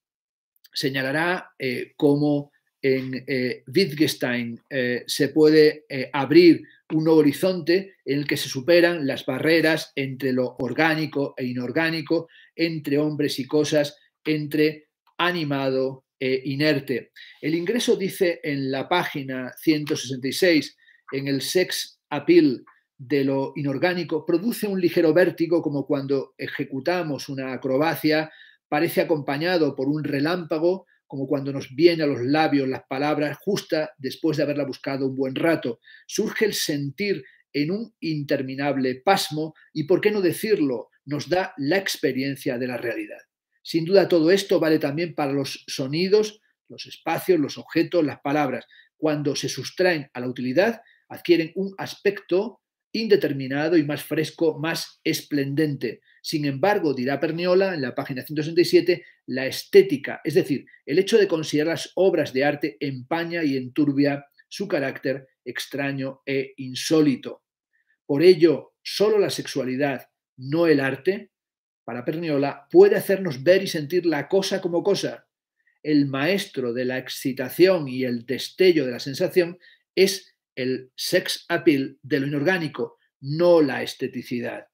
señalará eh, cómo en eh, Wittgenstein eh, se puede eh, abrir un horizonte en el que se superan las barreras entre lo orgánico e inorgánico, entre hombres y cosas, entre animado e inerte. El ingreso dice en la página 166, en el sex appeal de lo inorgánico, produce un ligero vértigo como cuando ejecutamos una acrobacia, parece acompañado por un relámpago como cuando nos viene a los labios las palabras justa después de haberla buscado un buen rato. Surge el sentir en un interminable pasmo y, por qué no decirlo, nos da la experiencia de la realidad. Sin duda todo esto vale también para los sonidos, los espacios, los objetos, las palabras. Cuando se sustraen a la utilidad, adquieren un aspecto indeterminado y más fresco, más esplendente. Sin embargo, dirá Perniola en la página 167, la estética, es decir, el hecho de considerar las obras de arte empaña y enturbia su carácter extraño e insólito. Por ello, solo la sexualidad, no el arte, para Perniola, puede hacernos ver y sentir la cosa como cosa. El maestro de la excitación y el destello de la sensación es el sex appeal de lo inorgánico, no la esteticidad.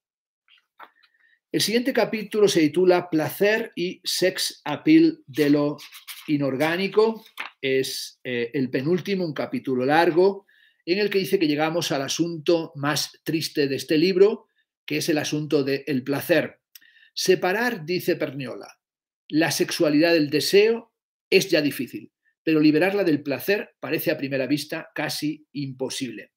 El siguiente capítulo se titula Placer y sex appeal de lo inorgánico. Es eh, el penúltimo, un capítulo largo, en el que dice que llegamos al asunto más triste de este libro, que es el asunto del placer. Separar, dice Perniola, la sexualidad del deseo es ya difícil pero liberarla del placer parece a primera vista casi imposible.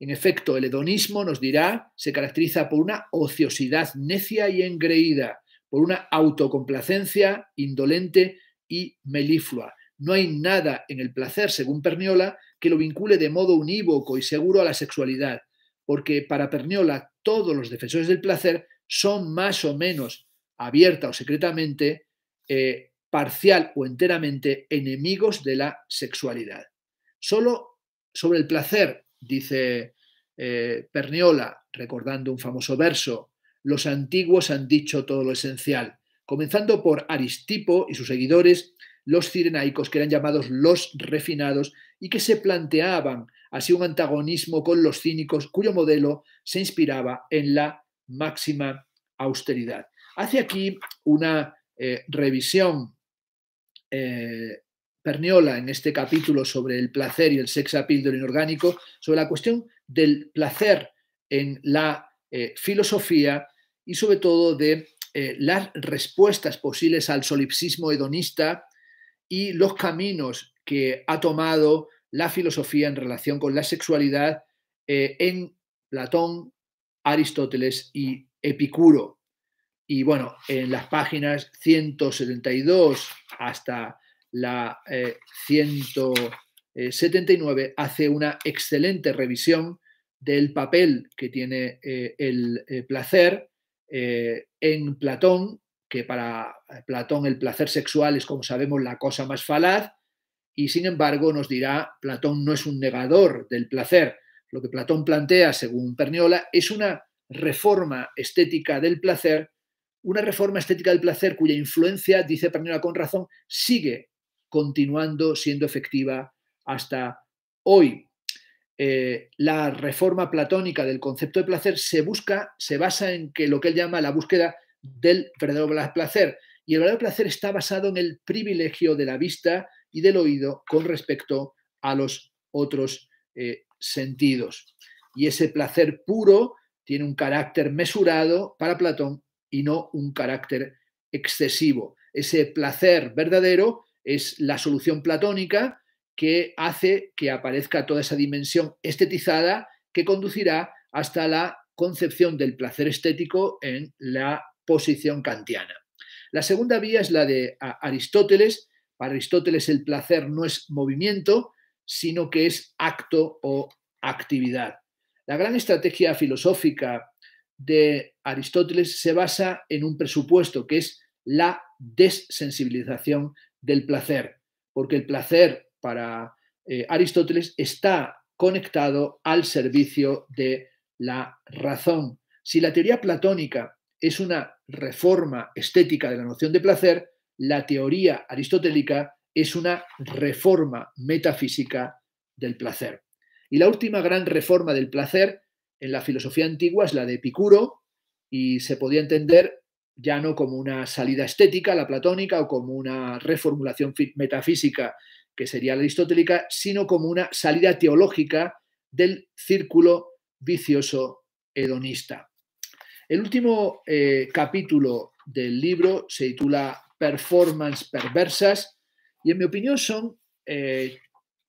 En efecto, el hedonismo, nos dirá, se caracteriza por una ociosidad necia y engreída, por una autocomplacencia indolente y meliflua. No hay nada en el placer, según Perniola, que lo vincule de modo unívoco y seguro a la sexualidad, porque para Perniola todos los defensores del placer son más o menos abierta o secretamente eh, parcial o enteramente enemigos de la sexualidad. Solo sobre el placer, dice eh, Perniola, recordando un famoso verso, los antiguos han dicho todo lo esencial, comenzando por Aristipo y sus seguidores, los cirenaicos, que eran llamados los refinados, y que se planteaban así un antagonismo con los cínicos, cuyo modelo se inspiraba en la máxima austeridad. Hace aquí una eh, revisión eh, Perniola en este capítulo sobre el placer y el sex appeal inorgánico, sobre la cuestión del placer en la eh, filosofía y sobre todo de eh, las respuestas posibles al solipsismo hedonista y los caminos que ha tomado la filosofía en relación con la sexualidad en Platón, Aristóteles y Epicuro. Y bueno, en las páginas 172 hasta la 179 eh, hace una excelente revisión del papel que tiene eh, el eh, placer en Platón, que para Platón el placer sexual es, como sabemos, la cosa más falaz, y sin embargo nos dirá, Platón no es un negador del placer. Lo que Platón plantea, según Perniola, es una reforma estética del placer una reforma estética del placer cuya influencia, dice Pernilla con razón, sigue continuando siendo efectiva hasta hoy. Eh, la reforma platónica del concepto de placer se busca, se basa en que lo que él llama la búsqueda del verdadero placer. Y el verdadero placer está basado en el privilegio de la vista y del oído con respecto a los otros eh, sentidos. Y ese placer puro tiene un carácter mesurado para Platón y no un carácter excesivo. Ese placer verdadero es la solución platónica que hace que aparezca toda esa dimensión estetizada que conducirá hasta la concepción del placer estético en la posición kantiana. La segunda vía es la de Aristóteles. Para Aristóteles el placer no es movimiento, sino que es acto o actividad. La gran estrategia filosófica de Aristóteles se basa en un presupuesto que es la desensibilización del placer, porque el placer para eh, Aristóteles está conectado al servicio de la razón. Si la teoría platónica es una reforma estética de la noción de placer, la teoría aristotélica es una reforma metafísica del placer. Y la última gran reforma del placer en la filosofía antigua es la de Epicuro y se podía entender ya no como una salida estética, la platónica, o como una reformulación metafísica, que sería la aristotélica, sino como una salida teológica del círculo vicioso hedonista. El último eh, capítulo del libro se titula Performance Perversas y en mi opinión son, eh,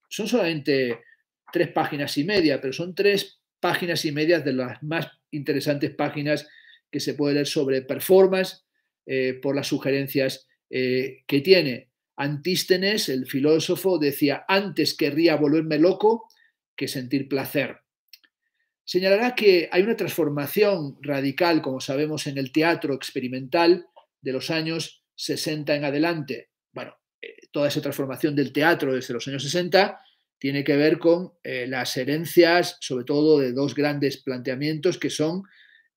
son solamente tres páginas y media, pero son tres páginas y medias de las más interesantes páginas que se puede leer sobre performance eh, por las sugerencias eh, que tiene. Antístenes, el filósofo, decía, antes querría volverme loco que sentir placer. Señalará que hay una transformación radical, como sabemos, en el teatro experimental de los años 60 en adelante. Bueno, eh, toda esa transformación del teatro desde los años 60 tiene que ver con eh, las herencias, sobre todo de dos grandes planteamientos que son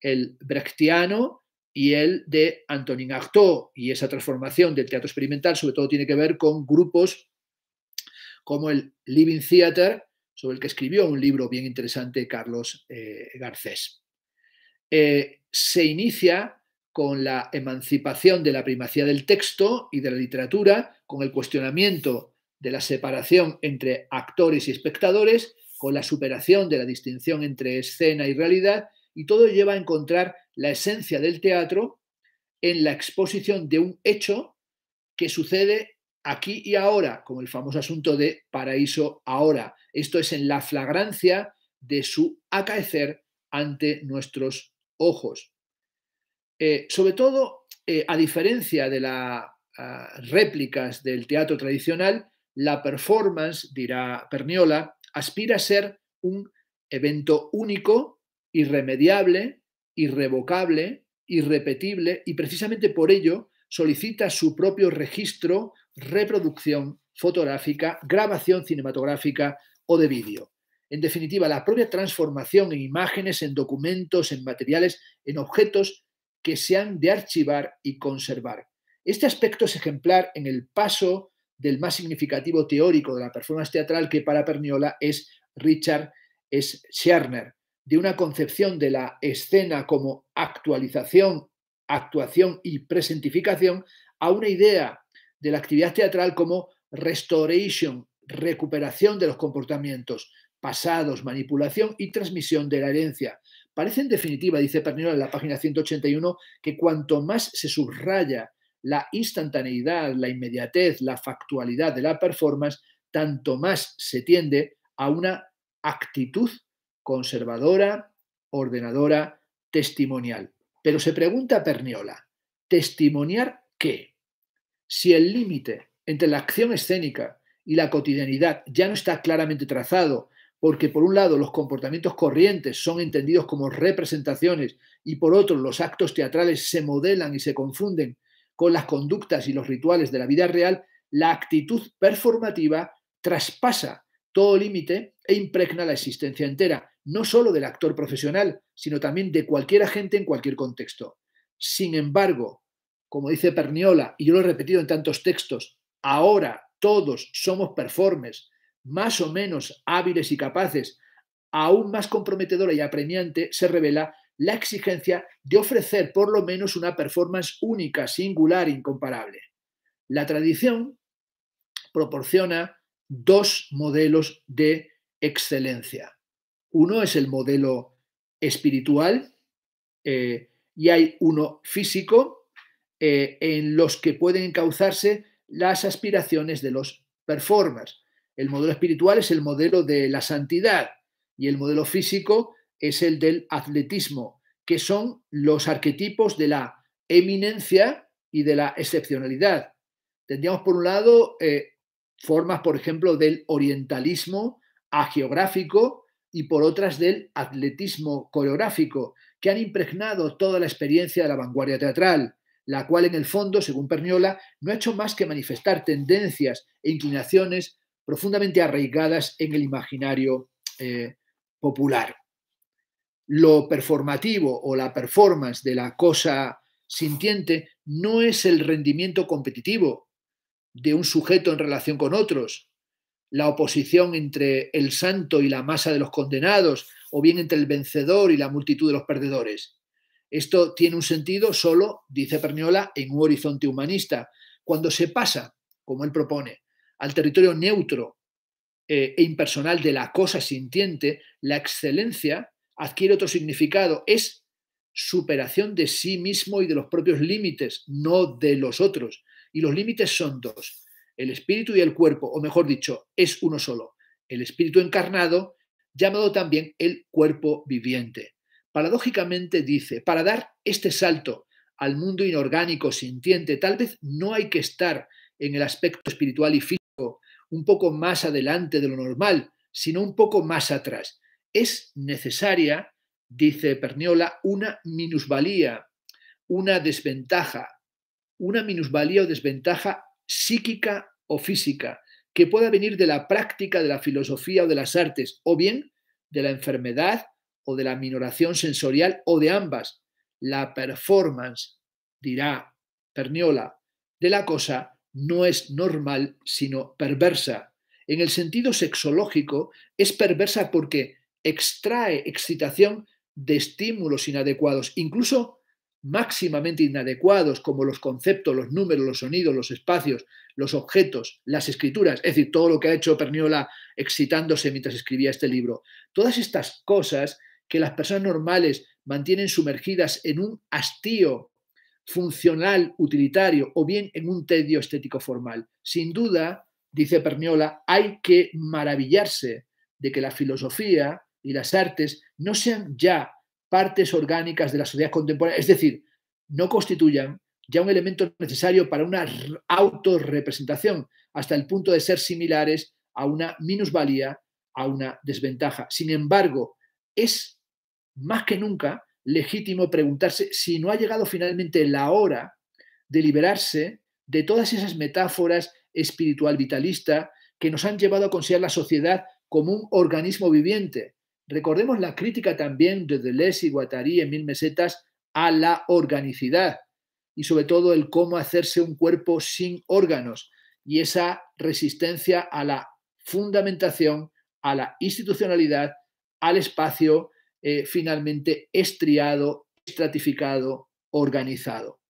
el brechtiano y el de Antonin Artaud. Y esa transformación del teatro experimental, sobre todo, tiene que ver con grupos como el Living Theater, sobre el que escribió un libro bien interesante Carlos eh, Garcés. Eh, se inicia con la emancipación de la primacía del texto y de la literatura, con el cuestionamiento de la separación entre actores y espectadores, con la superación de la distinción entre escena y realidad, y todo lleva a encontrar la esencia del teatro en la exposición de un hecho que sucede aquí y ahora, como el famoso asunto de paraíso ahora. Esto es en la flagrancia de su acaecer ante nuestros ojos. Eh, sobre todo, eh, a diferencia de las réplicas del teatro tradicional, la performance, dirá Perniola, aspira a ser un evento único, irremediable, irrevocable, irrepetible y precisamente por ello solicita su propio registro, reproducción fotográfica, grabación cinematográfica o de vídeo. En definitiva, la propia transformación en imágenes, en documentos, en materiales, en objetos que se han de archivar y conservar. Este aspecto es ejemplar en el paso del más significativo teórico de la performance teatral que para Perniola es Richard es Scherner, de una concepción de la escena como actualización, actuación y presentificación a una idea de la actividad teatral como restoration, recuperación de los comportamientos pasados, manipulación y transmisión de la herencia. Parece en definitiva, dice Perniola en la página 181, que cuanto más se subraya la instantaneidad, la inmediatez, la factualidad de la performance, tanto más se tiende a una actitud conservadora, ordenadora, testimonial. Pero se pregunta Perniola, ¿testimoniar qué? Si el límite entre la acción escénica y la cotidianidad ya no está claramente trazado, porque por un lado los comportamientos corrientes son entendidos como representaciones y por otro los actos teatrales se modelan y se confunden con las conductas y los rituales de la vida real, la actitud performativa traspasa todo límite e impregna la existencia entera, no solo del actor profesional, sino también de cualquier agente en cualquier contexto. Sin embargo, como dice Perniola, y yo lo he repetido en tantos textos, ahora todos somos performers, más o menos hábiles y capaces, aún más comprometedora y apremiante se revela la exigencia de ofrecer por lo menos una performance única, singular, incomparable. La tradición proporciona dos modelos de excelencia. Uno es el modelo espiritual eh, y hay uno físico eh, en los que pueden encauzarse las aspiraciones de los performers. El modelo espiritual es el modelo de la santidad y el modelo físico es el del atletismo, que son los arquetipos de la eminencia y de la excepcionalidad. Tendríamos, por un lado, eh, formas, por ejemplo, del orientalismo agiográfico y por otras del atletismo coreográfico, que han impregnado toda la experiencia de la vanguardia teatral, la cual en el fondo, según Perniola, no ha hecho más que manifestar tendencias e inclinaciones profundamente arraigadas en el imaginario eh, popular lo performativo o la performance de la cosa sintiente no es el rendimiento competitivo de un sujeto en relación con otros, la oposición entre el santo y la masa de los condenados, o bien entre el vencedor y la multitud de los perdedores. Esto tiene un sentido solo, dice Perniola, en un horizonte humanista, cuando se pasa, como él propone, al territorio neutro eh, e impersonal de la cosa sintiente, la excelencia adquiere otro significado, es superación de sí mismo y de los propios límites, no de los otros. Y los límites son dos, el espíritu y el cuerpo, o mejor dicho, es uno solo, el espíritu encarnado, llamado también el cuerpo viviente. Paradójicamente dice, para dar este salto al mundo inorgánico, sintiente, tal vez no hay que estar en el aspecto espiritual y físico un poco más adelante de lo normal, sino un poco más atrás es necesaria, dice Perniola, una minusvalía, una desventaja, una minusvalía o desventaja psíquica o física, que pueda venir de la práctica de la filosofía o de las artes, o bien de la enfermedad o de la minoración sensorial o de ambas. La performance, dirá Perniola, de la cosa no es normal, sino perversa. En el sentido sexológico, es perversa porque extrae excitación de estímulos inadecuados, incluso máximamente inadecuados como los conceptos, los números, los sonidos, los espacios, los objetos, las escrituras, es decir, todo lo que ha hecho Perniola excitándose mientras escribía este libro. Todas estas cosas que las personas normales mantienen sumergidas en un hastío funcional, utilitario o bien en un tedio estético formal. Sin duda, dice Perniola, hay que maravillarse de que la filosofía y las artes no sean ya partes orgánicas de la sociedad contemporánea, es decir, no constituyan ya un elemento necesario para una autorrepresentación, hasta el punto de ser similares a una minusvalía, a una desventaja. Sin embargo, es más que nunca legítimo preguntarse si no ha llegado finalmente la hora de liberarse de todas esas metáforas espiritual vitalista que nos han llevado a considerar la sociedad como un organismo viviente, Recordemos la crítica también de Deleuze y Guattari en Mil Mesetas a la organicidad y sobre todo el cómo hacerse un cuerpo sin órganos y esa resistencia a la fundamentación, a la institucionalidad, al espacio eh, finalmente estriado, estratificado, organizado.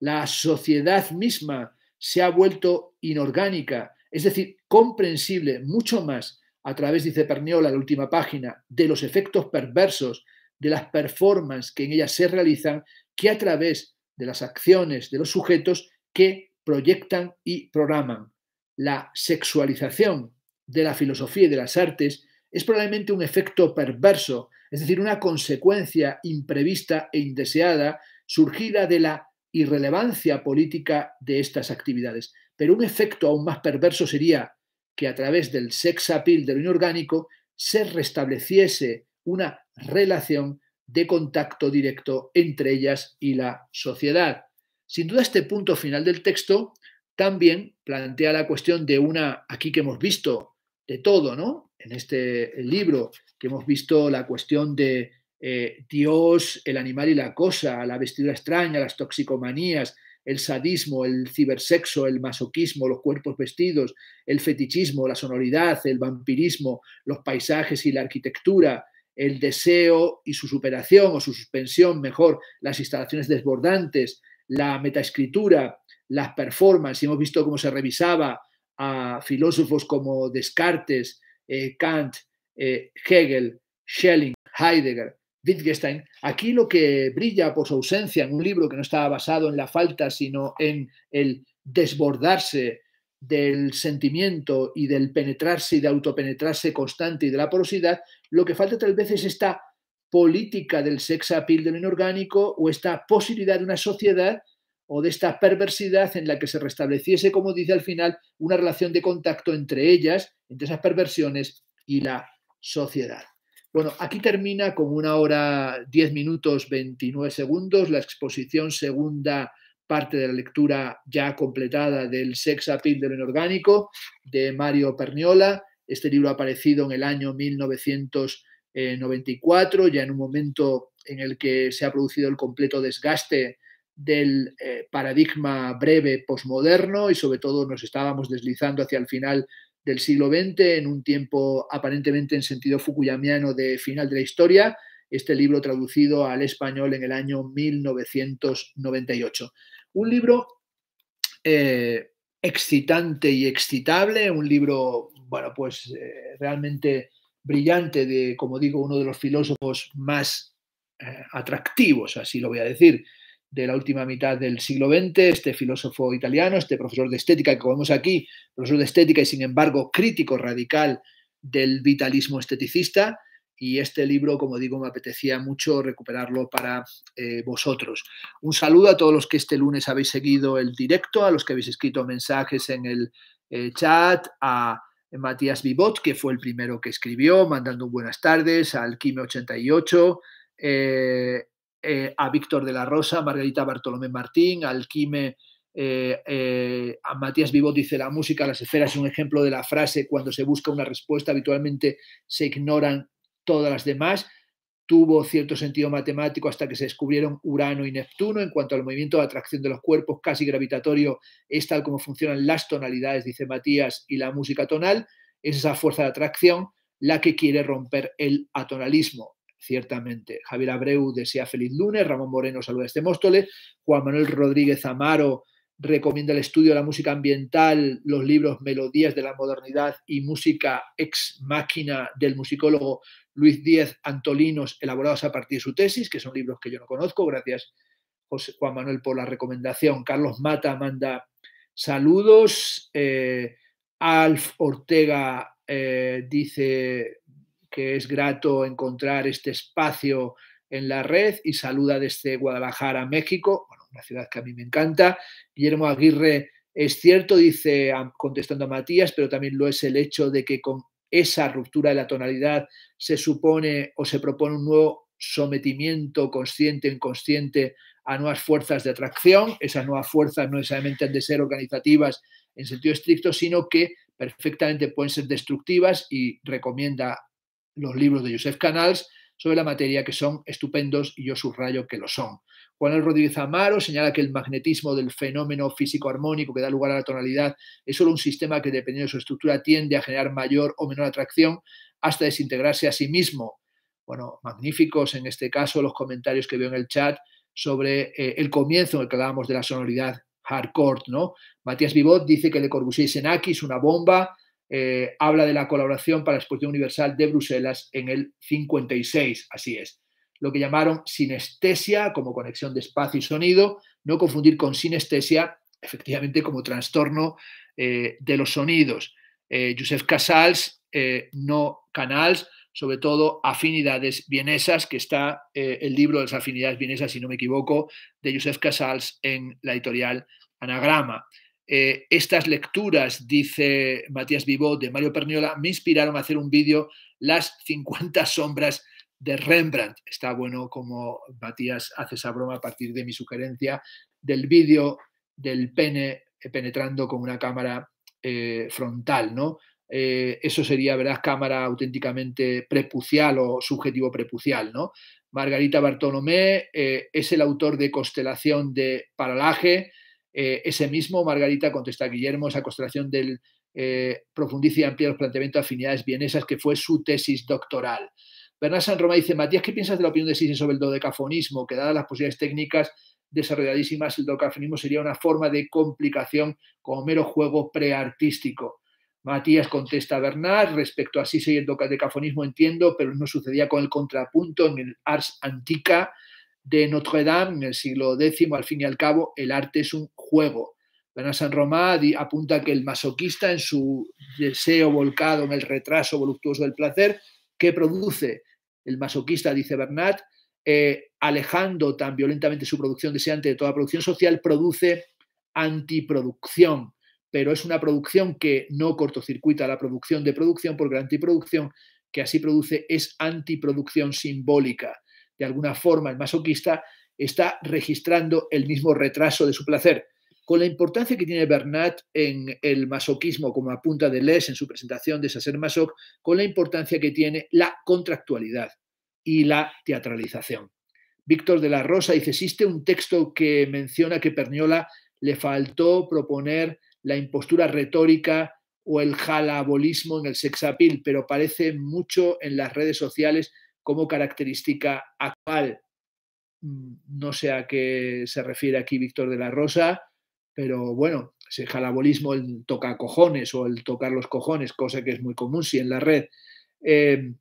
La sociedad misma se ha vuelto inorgánica, es decir, comprensible mucho más a través, dice Perniola, la última página, de los efectos perversos de las performances que en ellas se realizan que a través de las acciones de los sujetos que proyectan y programan. La sexualización de la filosofía y de las artes es probablemente un efecto perverso, es decir, una consecuencia imprevista e indeseada surgida de la irrelevancia política de estas actividades. Pero un efecto aún más perverso sería que a través del sex appeal de inorgánico se restableciese una relación de contacto directo entre ellas y la sociedad. Sin duda este punto final del texto también plantea la cuestión de una, aquí que hemos visto de todo, ¿no? En este libro que hemos visto la cuestión de eh, Dios, el animal y la cosa, la vestidura extraña, las toxicomanías, el sadismo, el cibersexo, el masoquismo, los cuerpos vestidos, el fetichismo, la sonoridad, el vampirismo, los paisajes y la arquitectura, el deseo y su superación o su suspensión, mejor, las instalaciones desbordantes, la metaescritura, las performances. Hemos visto cómo se revisaba a filósofos como Descartes, eh, Kant, eh, Hegel, Schelling, Heidegger. Wittgenstein, aquí lo que brilla por su ausencia en un libro que no está basado en la falta, sino en el desbordarse del sentimiento y del penetrarse y de autopenetrarse constante y de la porosidad, lo que falta tal vez es esta política del sex appeal del inorgánico o esta posibilidad de una sociedad o de esta perversidad en la que se restableciese, como dice al final, una relación de contacto entre ellas, entre esas perversiones y la sociedad. Bueno, aquí termina con una hora diez minutos veintinueve segundos la exposición segunda parte de la lectura ya completada del Sex Appeal del Inorgánico de Mario Perniola. Este libro ha aparecido en el año 1994, ya en un momento en el que se ha producido el completo desgaste del eh, paradigma breve posmoderno y sobre todo nos estábamos deslizando hacia el final del siglo XX, en un tiempo aparentemente en sentido fukuyamiano de final de la historia, este libro traducido al español en el año 1998. Un libro eh, excitante y excitable, un libro, bueno, pues eh, realmente brillante de, como digo, uno de los filósofos más eh, atractivos, así lo voy a decir, de la última mitad del siglo XX, este filósofo italiano, este profesor de estética, que vemos aquí, profesor de estética y sin embargo crítico radical del vitalismo esteticista. Y este libro, como digo, me apetecía mucho recuperarlo para eh, vosotros. Un saludo a todos los que este lunes habéis seguido el directo, a los que habéis escrito mensajes en el eh, chat, a Matías Vivot, que fue el primero que escribió, mandando un buenas tardes, al Kime88, eh, eh, a Víctor de la Rosa, Margarita Bartolomé Martín, Alquime, eh, eh, a Matías Vivot dice la música, las esferas es un ejemplo de la frase, cuando se busca una respuesta habitualmente se ignoran todas las demás, tuvo cierto sentido matemático hasta que se descubrieron Urano y Neptuno. En cuanto al movimiento de atracción de los cuerpos casi gravitatorio, es tal como funcionan las tonalidades, dice Matías, y la música tonal, es esa fuerza de atracción la que quiere romper el atonalismo ciertamente. Javier Abreu desea feliz lunes, Ramón Moreno saluda desde Móstoles, Juan Manuel Rodríguez Amaro recomienda el estudio de la música ambiental, los libros Melodías de la Modernidad y Música Ex Máquina del musicólogo Luis Díez Antolinos, elaborados a partir de su tesis, que son libros que yo no conozco. Gracias, Juan Manuel, por la recomendación. Carlos Mata manda saludos. Eh, Alf Ortega eh, dice que es grato encontrar este espacio en la red y saluda desde Guadalajara, México, bueno, una ciudad que a mí me encanta. Guillermo Aguirre es cierto, dice contestando a Matías, pero también lo es el hecho de que con esa ruptura de la tonalidad se supone o se propone un nuevo sometimiento consciente inconsciente a nuevas fuerzas de atracción. Esas nuevas fuerzas no necesariamente han de ser organizativas en sentido estricto, sino que perfectamente pueden ser destructivas y recomienda los libros de Josef Canals sobre la materia que son estupendos y yo subrayo que lo son. Juan Rodríguez Amaro señala que el magnetismo del fenómeno físico armónico que da lugar a la tonalidad es solo un sistema que, dependiendo de su estructura, tiende a generar mayor o menor atracción hasta desintegrarse a sí mismo. Bueno, magníficos en este caso los comentarios que veo en el chat sobre eh, el comienzo en el que hablábamos de la sonoridad hardcore, ¿no? Matías Vivot dice que Le Corbusier y Senaki es una bomba, eh, habla de la colaboración para la Exposición Universal de Bruselas en el 56, así es. Lo que llamaron sinestesia como conexión de espacio y sonido, no confundir con sinestesia, efectivamente, como trastorno eh, de los sonidos. Eh, Joseph Casals, eh, no Canals, sobre todo Afinidades Vienesas, que está el libro de las Afinidades Vienesas, si no me equivoco, de Joseph Casals en la editorial Anagrama. Eh, estas lecturas, dice Matías Vivó de Mario Perniola, me inspiraron a hacer un vídeo Las 50 sombras de Rembrandt. Está bueno como Matías hace esa broma a partir de mi sugerencia del vídeo del pene eh, penetrando con una cámara eh, frontal, ¿no? eso sería, ¿verdad?, cámara auténticamente prepucial o subjetivo prepucial, ¿no? Margarita Bartolomé es el autor de Constelación de Paralaje, eh, ese mismo, Margarita, contesta a Guillermo, esa constelación del eh, y amplía los planteamientos de afinidades bienesas, que fue su tesis doctoral. Bernard San Roma dice, Matías, ¿qué piensas de la opinión de Sisi sobre el dodecafonismo? Que dadas las posibilidades técnicas desarrolladísimas, el dodecafonismo sería una forma de complicación como mero juego preartístico. Matías contesta a Bernard, respecto a Sisi y el dodecafonismo entiendo, pero no sucedía con el contrapunto en el Ars Antica, de Notre Dame en el siglo X, al fin y al cabo, el arte es un juego. Bernard Saint-Romain apunta que el masoquista, en su deseo volcado en el retraso voluptuoso del placer, que produce el masoquista, dice Bernard, eh, alejando tan violentamente su producción deseante de toda producción social, produce antiproducción, pero es una producción que no cortocircuita la producción de producción, porque la antiproducción que así produce es antiproducción simbólica de alguna forma el masoquista está registrando el mismo retraso de su placer. Con la importancia que tiene Bernat en el masoquismo, como apunta les en su presentación de Sacer Masoch, con la importancia que tiene la contractualidad y la teatralización. Víctor de la Rosa dice, existe un texto que menciona que Perniola le faltó proponer la impostura retórica o el jalabolismo en el sexapil, pero parece mucho en las redes sociales como característica actual. Mm, no sé a qué se refiere aquí Víctor de la Rosa, pero bueno, ese jalabolismo, el toca cojones o el tocar los cojones, cosa que es muy común, si en la red. Em,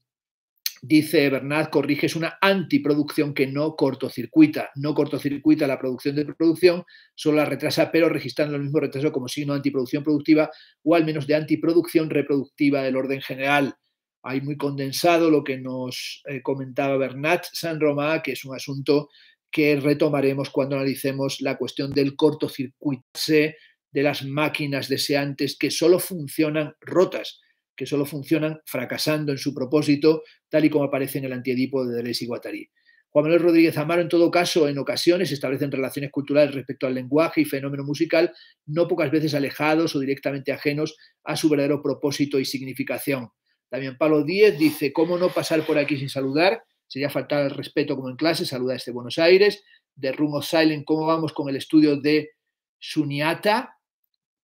dice Bernard, es una antiproducción que no cortocircuita. No cortocircuita la producción de producción, solo la retrasa, pero registrando el mismo retraso como signo de antiproducción productiva o al menos de antiproducción reproductiva del orden general hay muy condensado lo que nos eh, comentaba Bernat San Roma, que es un asunto que retomaremos cuando analicemos la cuestión del cortocircuitarse de las máquinas deseantes que solo funcionan rotas, que solo funcionan fracasando en su propósito, tal y como aparece en el antiedipo de Deleuze y Guattari. Juan Manuel Rodríguez Amaro, en todo caso, en ocasiones establecen relaciones culturales respecto al lenguaje y fenómeno musical, no pocas veces alejados o directamente ajenos a su verdadero propósito y significación. Damián Pablo Díez dice, ¿cómo no pasar por aquí sin saludar? Sería faltar al respeto como en clase, saluda este Buenos Aires. De of Silent, ¿cómo vamos con el estudio de Suniata?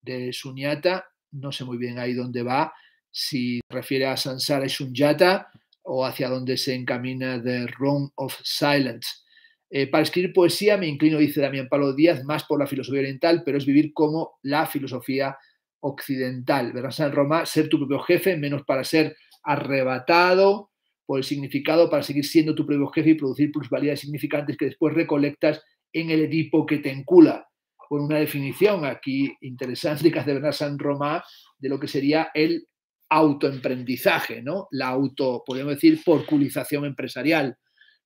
De Suniata, no sé muy bien ahí dónde va, si refiere a Sansara y Sunyata o hacia dónde se encamina The Room of Silence. Eh, para escribir poesía me inclino, dice Damián Palo Díaz, más por la filosofía oriental, pero es vivir como la filosofía oriental occidental, ¿verdad? San ser tu propio jefe, menos para ser arrebatado por el significado, para seguir siendo tu propio jefe y producir plusvalías significantes que después recolectas en el Edipo que te encula. Con una definición aquí interesante que hace Bernard San Román de lo que sería el autoemprendizaje, ¿no? La auto, podríamos decir, porculización empresarial.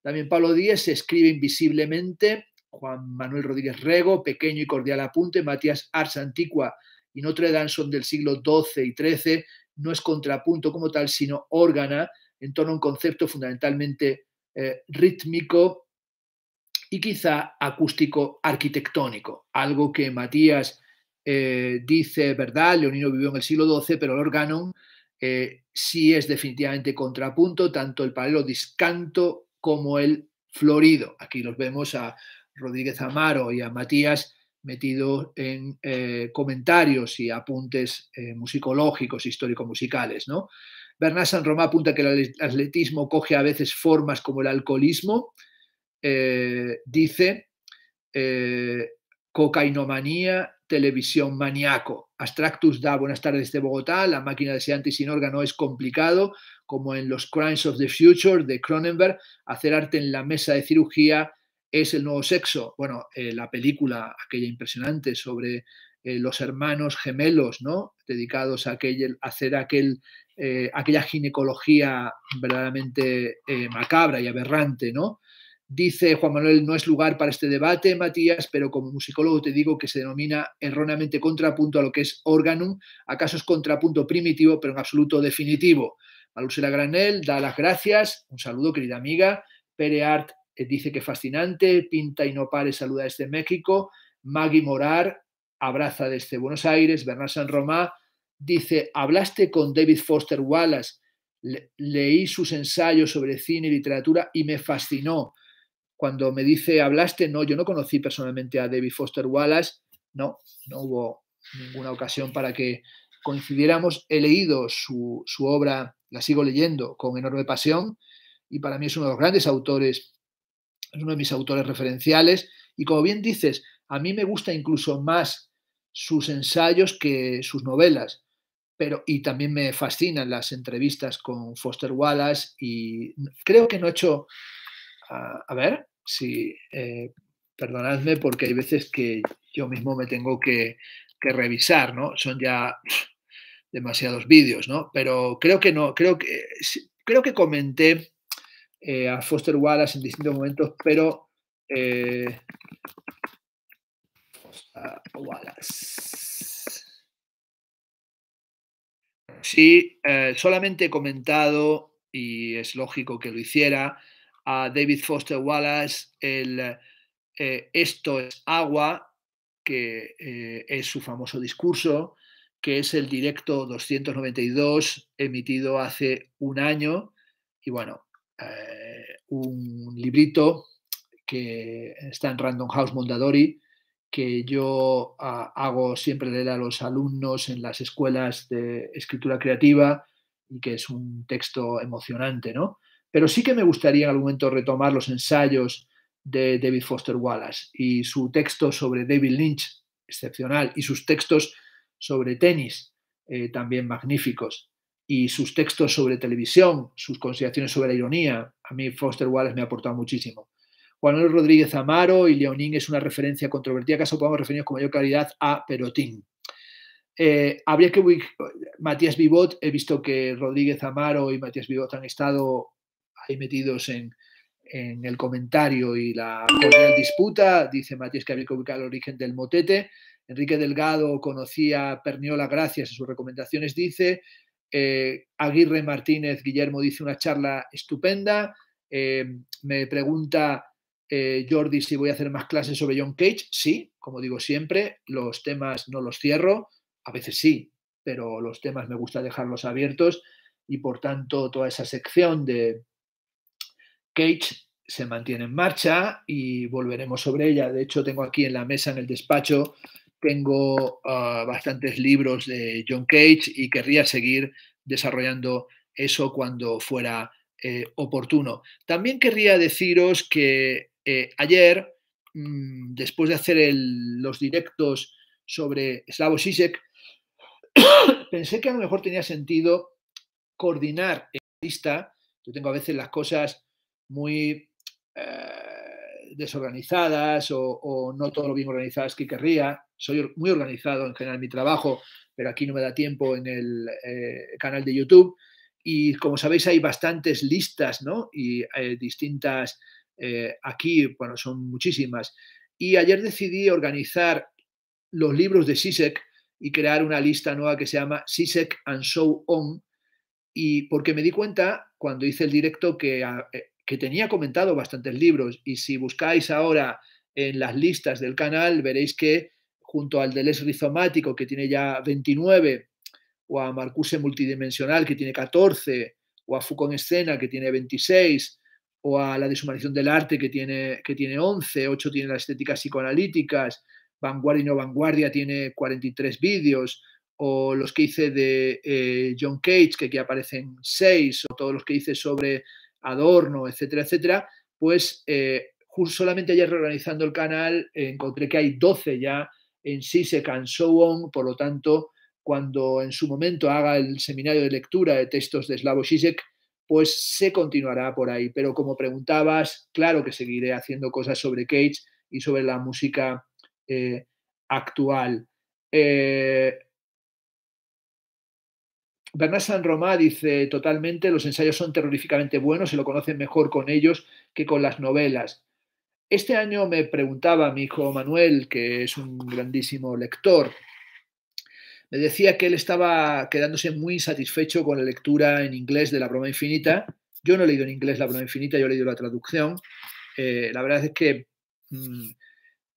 También Pablo Díez se escribe invisiblemente, Juan Manuel Rodríguez Rego, pequeño y cordial apunte, Matías Ars Antigua, y Notre Dame son del siglo XII y XIII, no es contrapunto como tal, sino órgana en torno a un concepto fundamentalmente eh, rítmico y quizá acústico arquitectónico, algo que Matías eh, dice, ¿verdad? Leonino vivió en el siglo XII, pero el órgano eh, sí es definitivamente contrapunto, tanto el paralelo discanto como el florido. Aquí los vemos a Rodríguez Amaro y a Matías metido en eh, comentarios y apuntes eh, musicológicos, histórico-musicales. ¿no? Bernard San apunta que el atletismo coge a veces formas como el alcoholismo. Eh, dice cocainomanía, televisión maníaco. Astractus da buenas tardes de Bogotá. La máquina de y sin órgano es complicado, como en los Crimes of the Future de Cronenberg. Hacer arte en la mesa de cirugía es el nuevo sexo. Bueno, eh, la película aquella impresionante sobre eh, los hermanos gemelos, ¿no? Dedicados a, hacer aquel, eh, aquella ginecología verdaderamente macabra y aberrante, ¿no? Dice Juan Manuel, no es lugar para este debate, Matías, pero como musicólogo te digo que se denomina erróneamente contrapunto a lo que es órgano, Acaso es contrapunto primitivo, pero en absoluto definitivo. Malusela Granel da las gracias. Un saludo, querida amiga. Pere Art eh, dice que fascinante, Pinta y no pare saluda desde México, Maggie Morar abraza desde Buenos Aires, Bernard San Romá dice, hablaste con David Foster Wallace, leí sus ensayos sobre cine y literatura y me fascinó. Cuando me dice, hablaste, no, yo no conocí personalmente a David Foster Wallace, no, no hubo ninguna ocasión para que coincidiéramos. He leído su, su obra, la sigo leyendo con enorme pasión y para mí es uno de los grandes autores es uno de mis autores referenciales y como bien dices, a mí me gusta incluso más sus ensayos que sus novelas. Pero, y también me fascinan las entrevistas con Foster Wallace y creo que no he hecho, a, ver, si, eh, perdonadme porque hay veces que yo mismo me tengo que, que revisar, ¿no? Son ya demasiados vídeos, ¿no? Pero creo que no, creo que, creo que comenté eh, a Foster Wallace en distintos momentos, pero eh, Foster Wallace. Sí, eh, solamente he comentado, y es lógico que lo hiciera, a David Foster Wallace el Esto es agua, que es su famoso discurso, que es el directo 292 emitido hace un año. Y bueno, eh, un librito que está en Random House Mondadori, que yo ah, hago siempre leer a los alumnos en las escuelas de escritura creativa y que es un texto emocionante, ¿no? Pero sí que me gustaría en algún momento retomar los ensayos de David Foster Wallace y su texto sobre David Lynch, excepcional, y sus textos sobre tenis, eh, también magníficos y sus textos sobre televisión, sus consideraciones sobre la ironía, a mí Foster Wallace me ha aportado muchísimo. Juan Luis Rodríguez Amaro y Leonín es una referencia controvertida, caso podemos referirnos con mayor claridad a Perotín. Eh, habría que Matías Vivot, he visto que Rodríguez Amaro y Matías Vivot han estado ahí metidos en, en el comentario y la disputa. Dice Matías que habría que ubicar el origen del motete. Enrique Delgado conocía Perniola gracias a sus recomendaciones, dice. Eh, Aguirre Martínez Guillermo dice una charla estupenda. Eh, me pregunta eh, Jordi si voy a hacer más clases sobre John Cage. Sí, como digo siempre, los temas no los cierro. A veces sí, pero los temas me gusta dejarlos abiertos y por tanto toda esa sección de Cage se mantiene en marcha y volveremos sobre ella. De hecho, tengo aquí en la mesa, en el despacho, tengo ah, bastantes libros de John Cage y querría seguir desarrollando eso cuando fuera eh, oportuno. También querría deciros que eh, ayer, mm, después de hacer los directos sobre Slavo Sisek, pensé que a lo mejor tenía sentido coordinar en lista. Yo tengo a veces las cosas muy eh, desorganizadas o, o, no todo lo bien organizadas que querría soy muy organizado en general en mi trabajo, pero aquí no me da tiempo en el eh, canal de YouTube. Y como sabéis, hay bastantes listas, ¿no? Y eh, distintas, eh, aquí, bueno, son muchísimas. Y ayer decidí organizar los libros de Sisek y crear una lista nueva que se llama Sisek and Show On. Y porque me di cuenta cuando hice el directo que, ah, que tenía comentado bastantes libros. Y si buscáis ahora en las listas del canal, veréis que junto al Deleuze rizomático, que tiene ya 29, o a Marcuse multidimensional, que tiene 14, o a Foucault en escena, que tiene 26, o a la deshumanización del arte, que tiene, que tiene 11, 8 tiene las estéticas psicoanalíticas, Vanguardia y no Vanguardia tiene 43 vídeos, o los que hice de eh, John Cage, que aquí aparecen 6, o todos los que hice sobre Adorno, etcétera, etcétera, pues eh, solamente ayer reorganizando el canal encontré que hay 12 ya en sí se cansó On, por lo tanto, cuando en su momento haga el seminario de lectura de textos de Slavoj Žižek pues se continuará por ahí. Pero como preguntabas, claro que seguiré haciendo cosas sobre Cage y sobre la música eh, actual. Eh, Bernard San Romá dice totalmente, los ensayos son terroríficamente buenos, se lo conocen mejor con ellos que con las novelas. Este año me preguntaba mi hijo Manuel, que es un grandísimo lector, me decía que él estaba quedándose muy insatisfecho con la lectura en inglés de La broma infinita. Yo no he leído en inglés La broma infinita, yo he leído la traducción. Eh, la verdad es que mm,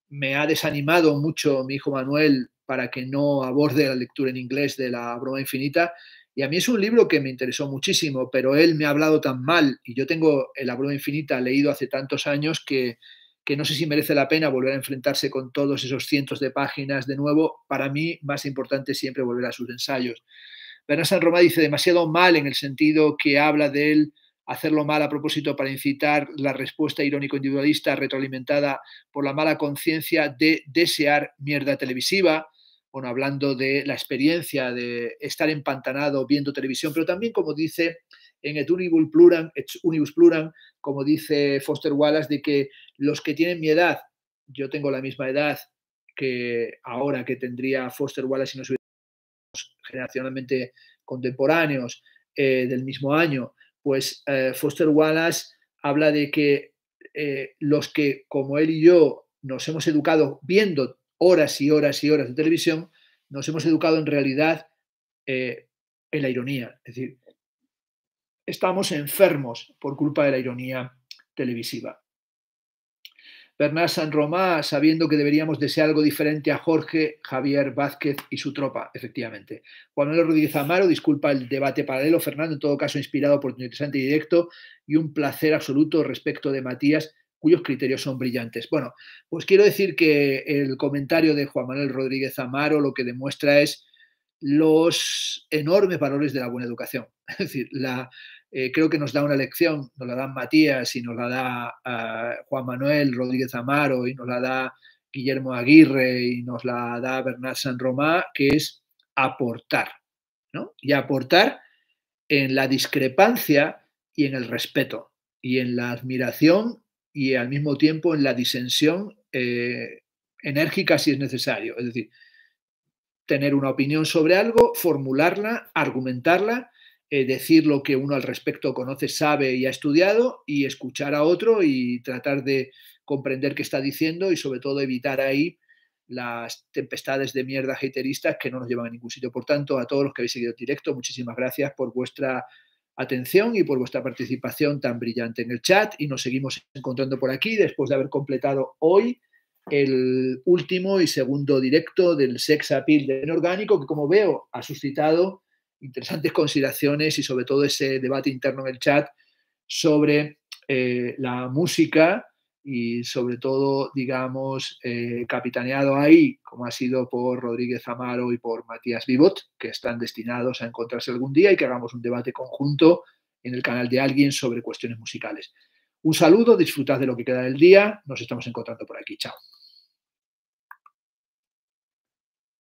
me ha desanimado mucho mi hijo Manuel para que no aborde la lectura en inglés de La broma infinita. Y a mí es un libro que me interesó muchísimo, pero él me ha hablado tan mal y yo tengo La broma infinita leído hace tantos años que que no sé si merece la pena volver a enfrentarse con todos esos cientos de páginas de nuevo. Para mí, más importante siempre volver a sus ensayos. Bernard San Roma dice demasiado mal en el sentido que habla de él hacerlo mal a propósito para incitar la respuesta irónico-individualista retroalimentada por la mala conciencia de desear mierda televisiva, bueno, hablando de la experiencia de estar empantanado viendo televisión, pero también como dice en et unibus et unibus pluram, como dice Foster Wallace, de que los que tienen mi edad, yo tengo la misma edad que ahora que tendría Foster Wallace si nos hubiéramos generacionalmente contemporáneos eh, del mismo año, pues eh, Foster Wallace habla de que eh, los que, como él y yo, nos hemos educado viendo horas y horas y horas de televisión, nos hemos educado en realidad en la ironía. Es decir, estamos enfermos por culpa de la ironía televisiva. Bernard San Romá sabiendo que deberíamos desear algo diferente a Jorge Javier Vázquez y su tropa, efectivamente. Juan Manuel Rodríguez Amaro, disculpa el debate paralelo, Fernando, en todo caso inspirado por tu interesante directo y un placer absoluto respecto de Matías, cuyos criterios son brillantes. Bueno, pues quiero decir que el comentario de Juan Manuel Rodríguez Amaro lo que demuestra es los enormes valores de la buena educación. Es decir, la, eh, creo que nos da una lección, nos la dan Matías y nos la da eh, Juan Manuel Rodríguez Amaro y nos la da Guillermo Aguirre y nos la da Bernard San Romá, que es aportar, ¿no? Y aportar en la discrepancia y en el respeto y en la admiración y al mismo tiempo en la disensión eh, enérgica si es necesario. Es decir, tener una opinión sobre algo, formularla, argumentarla eh, decir lo que uno al respecto conoce, sabe y ha estudiado y escuchar a otro y tratar de comprender qué está diciendo y sobre todo evitar ahí las tempestades de mierda hateristas que no nos llevan a ningún sitio. Por tanto, a todos los que habéis seguido directo, muchísimas gracias por vuestra atención y por vuestra participación tan brillante en el chat y nos seguimos encontrando por aquí después de haber completado hoy el último y segundo directo del Sex Appeal de inorgánico que como veo ha suscitado interesantes consideraciones y sobre todo ese debate interno en el chat sobre eh, la música y sobre todo, digamos, eh, capitaneado ahí, como ha sido por Rodríguez Amaro y por Matías Vivot, que están destinados a encontrarse algún día y que hagamos un debate conjunto en el canal de alguien sobre cuestiones musicales. Un saludo, disfrutad de lo que queda del día, nos estamos encontrando por aquí, chao.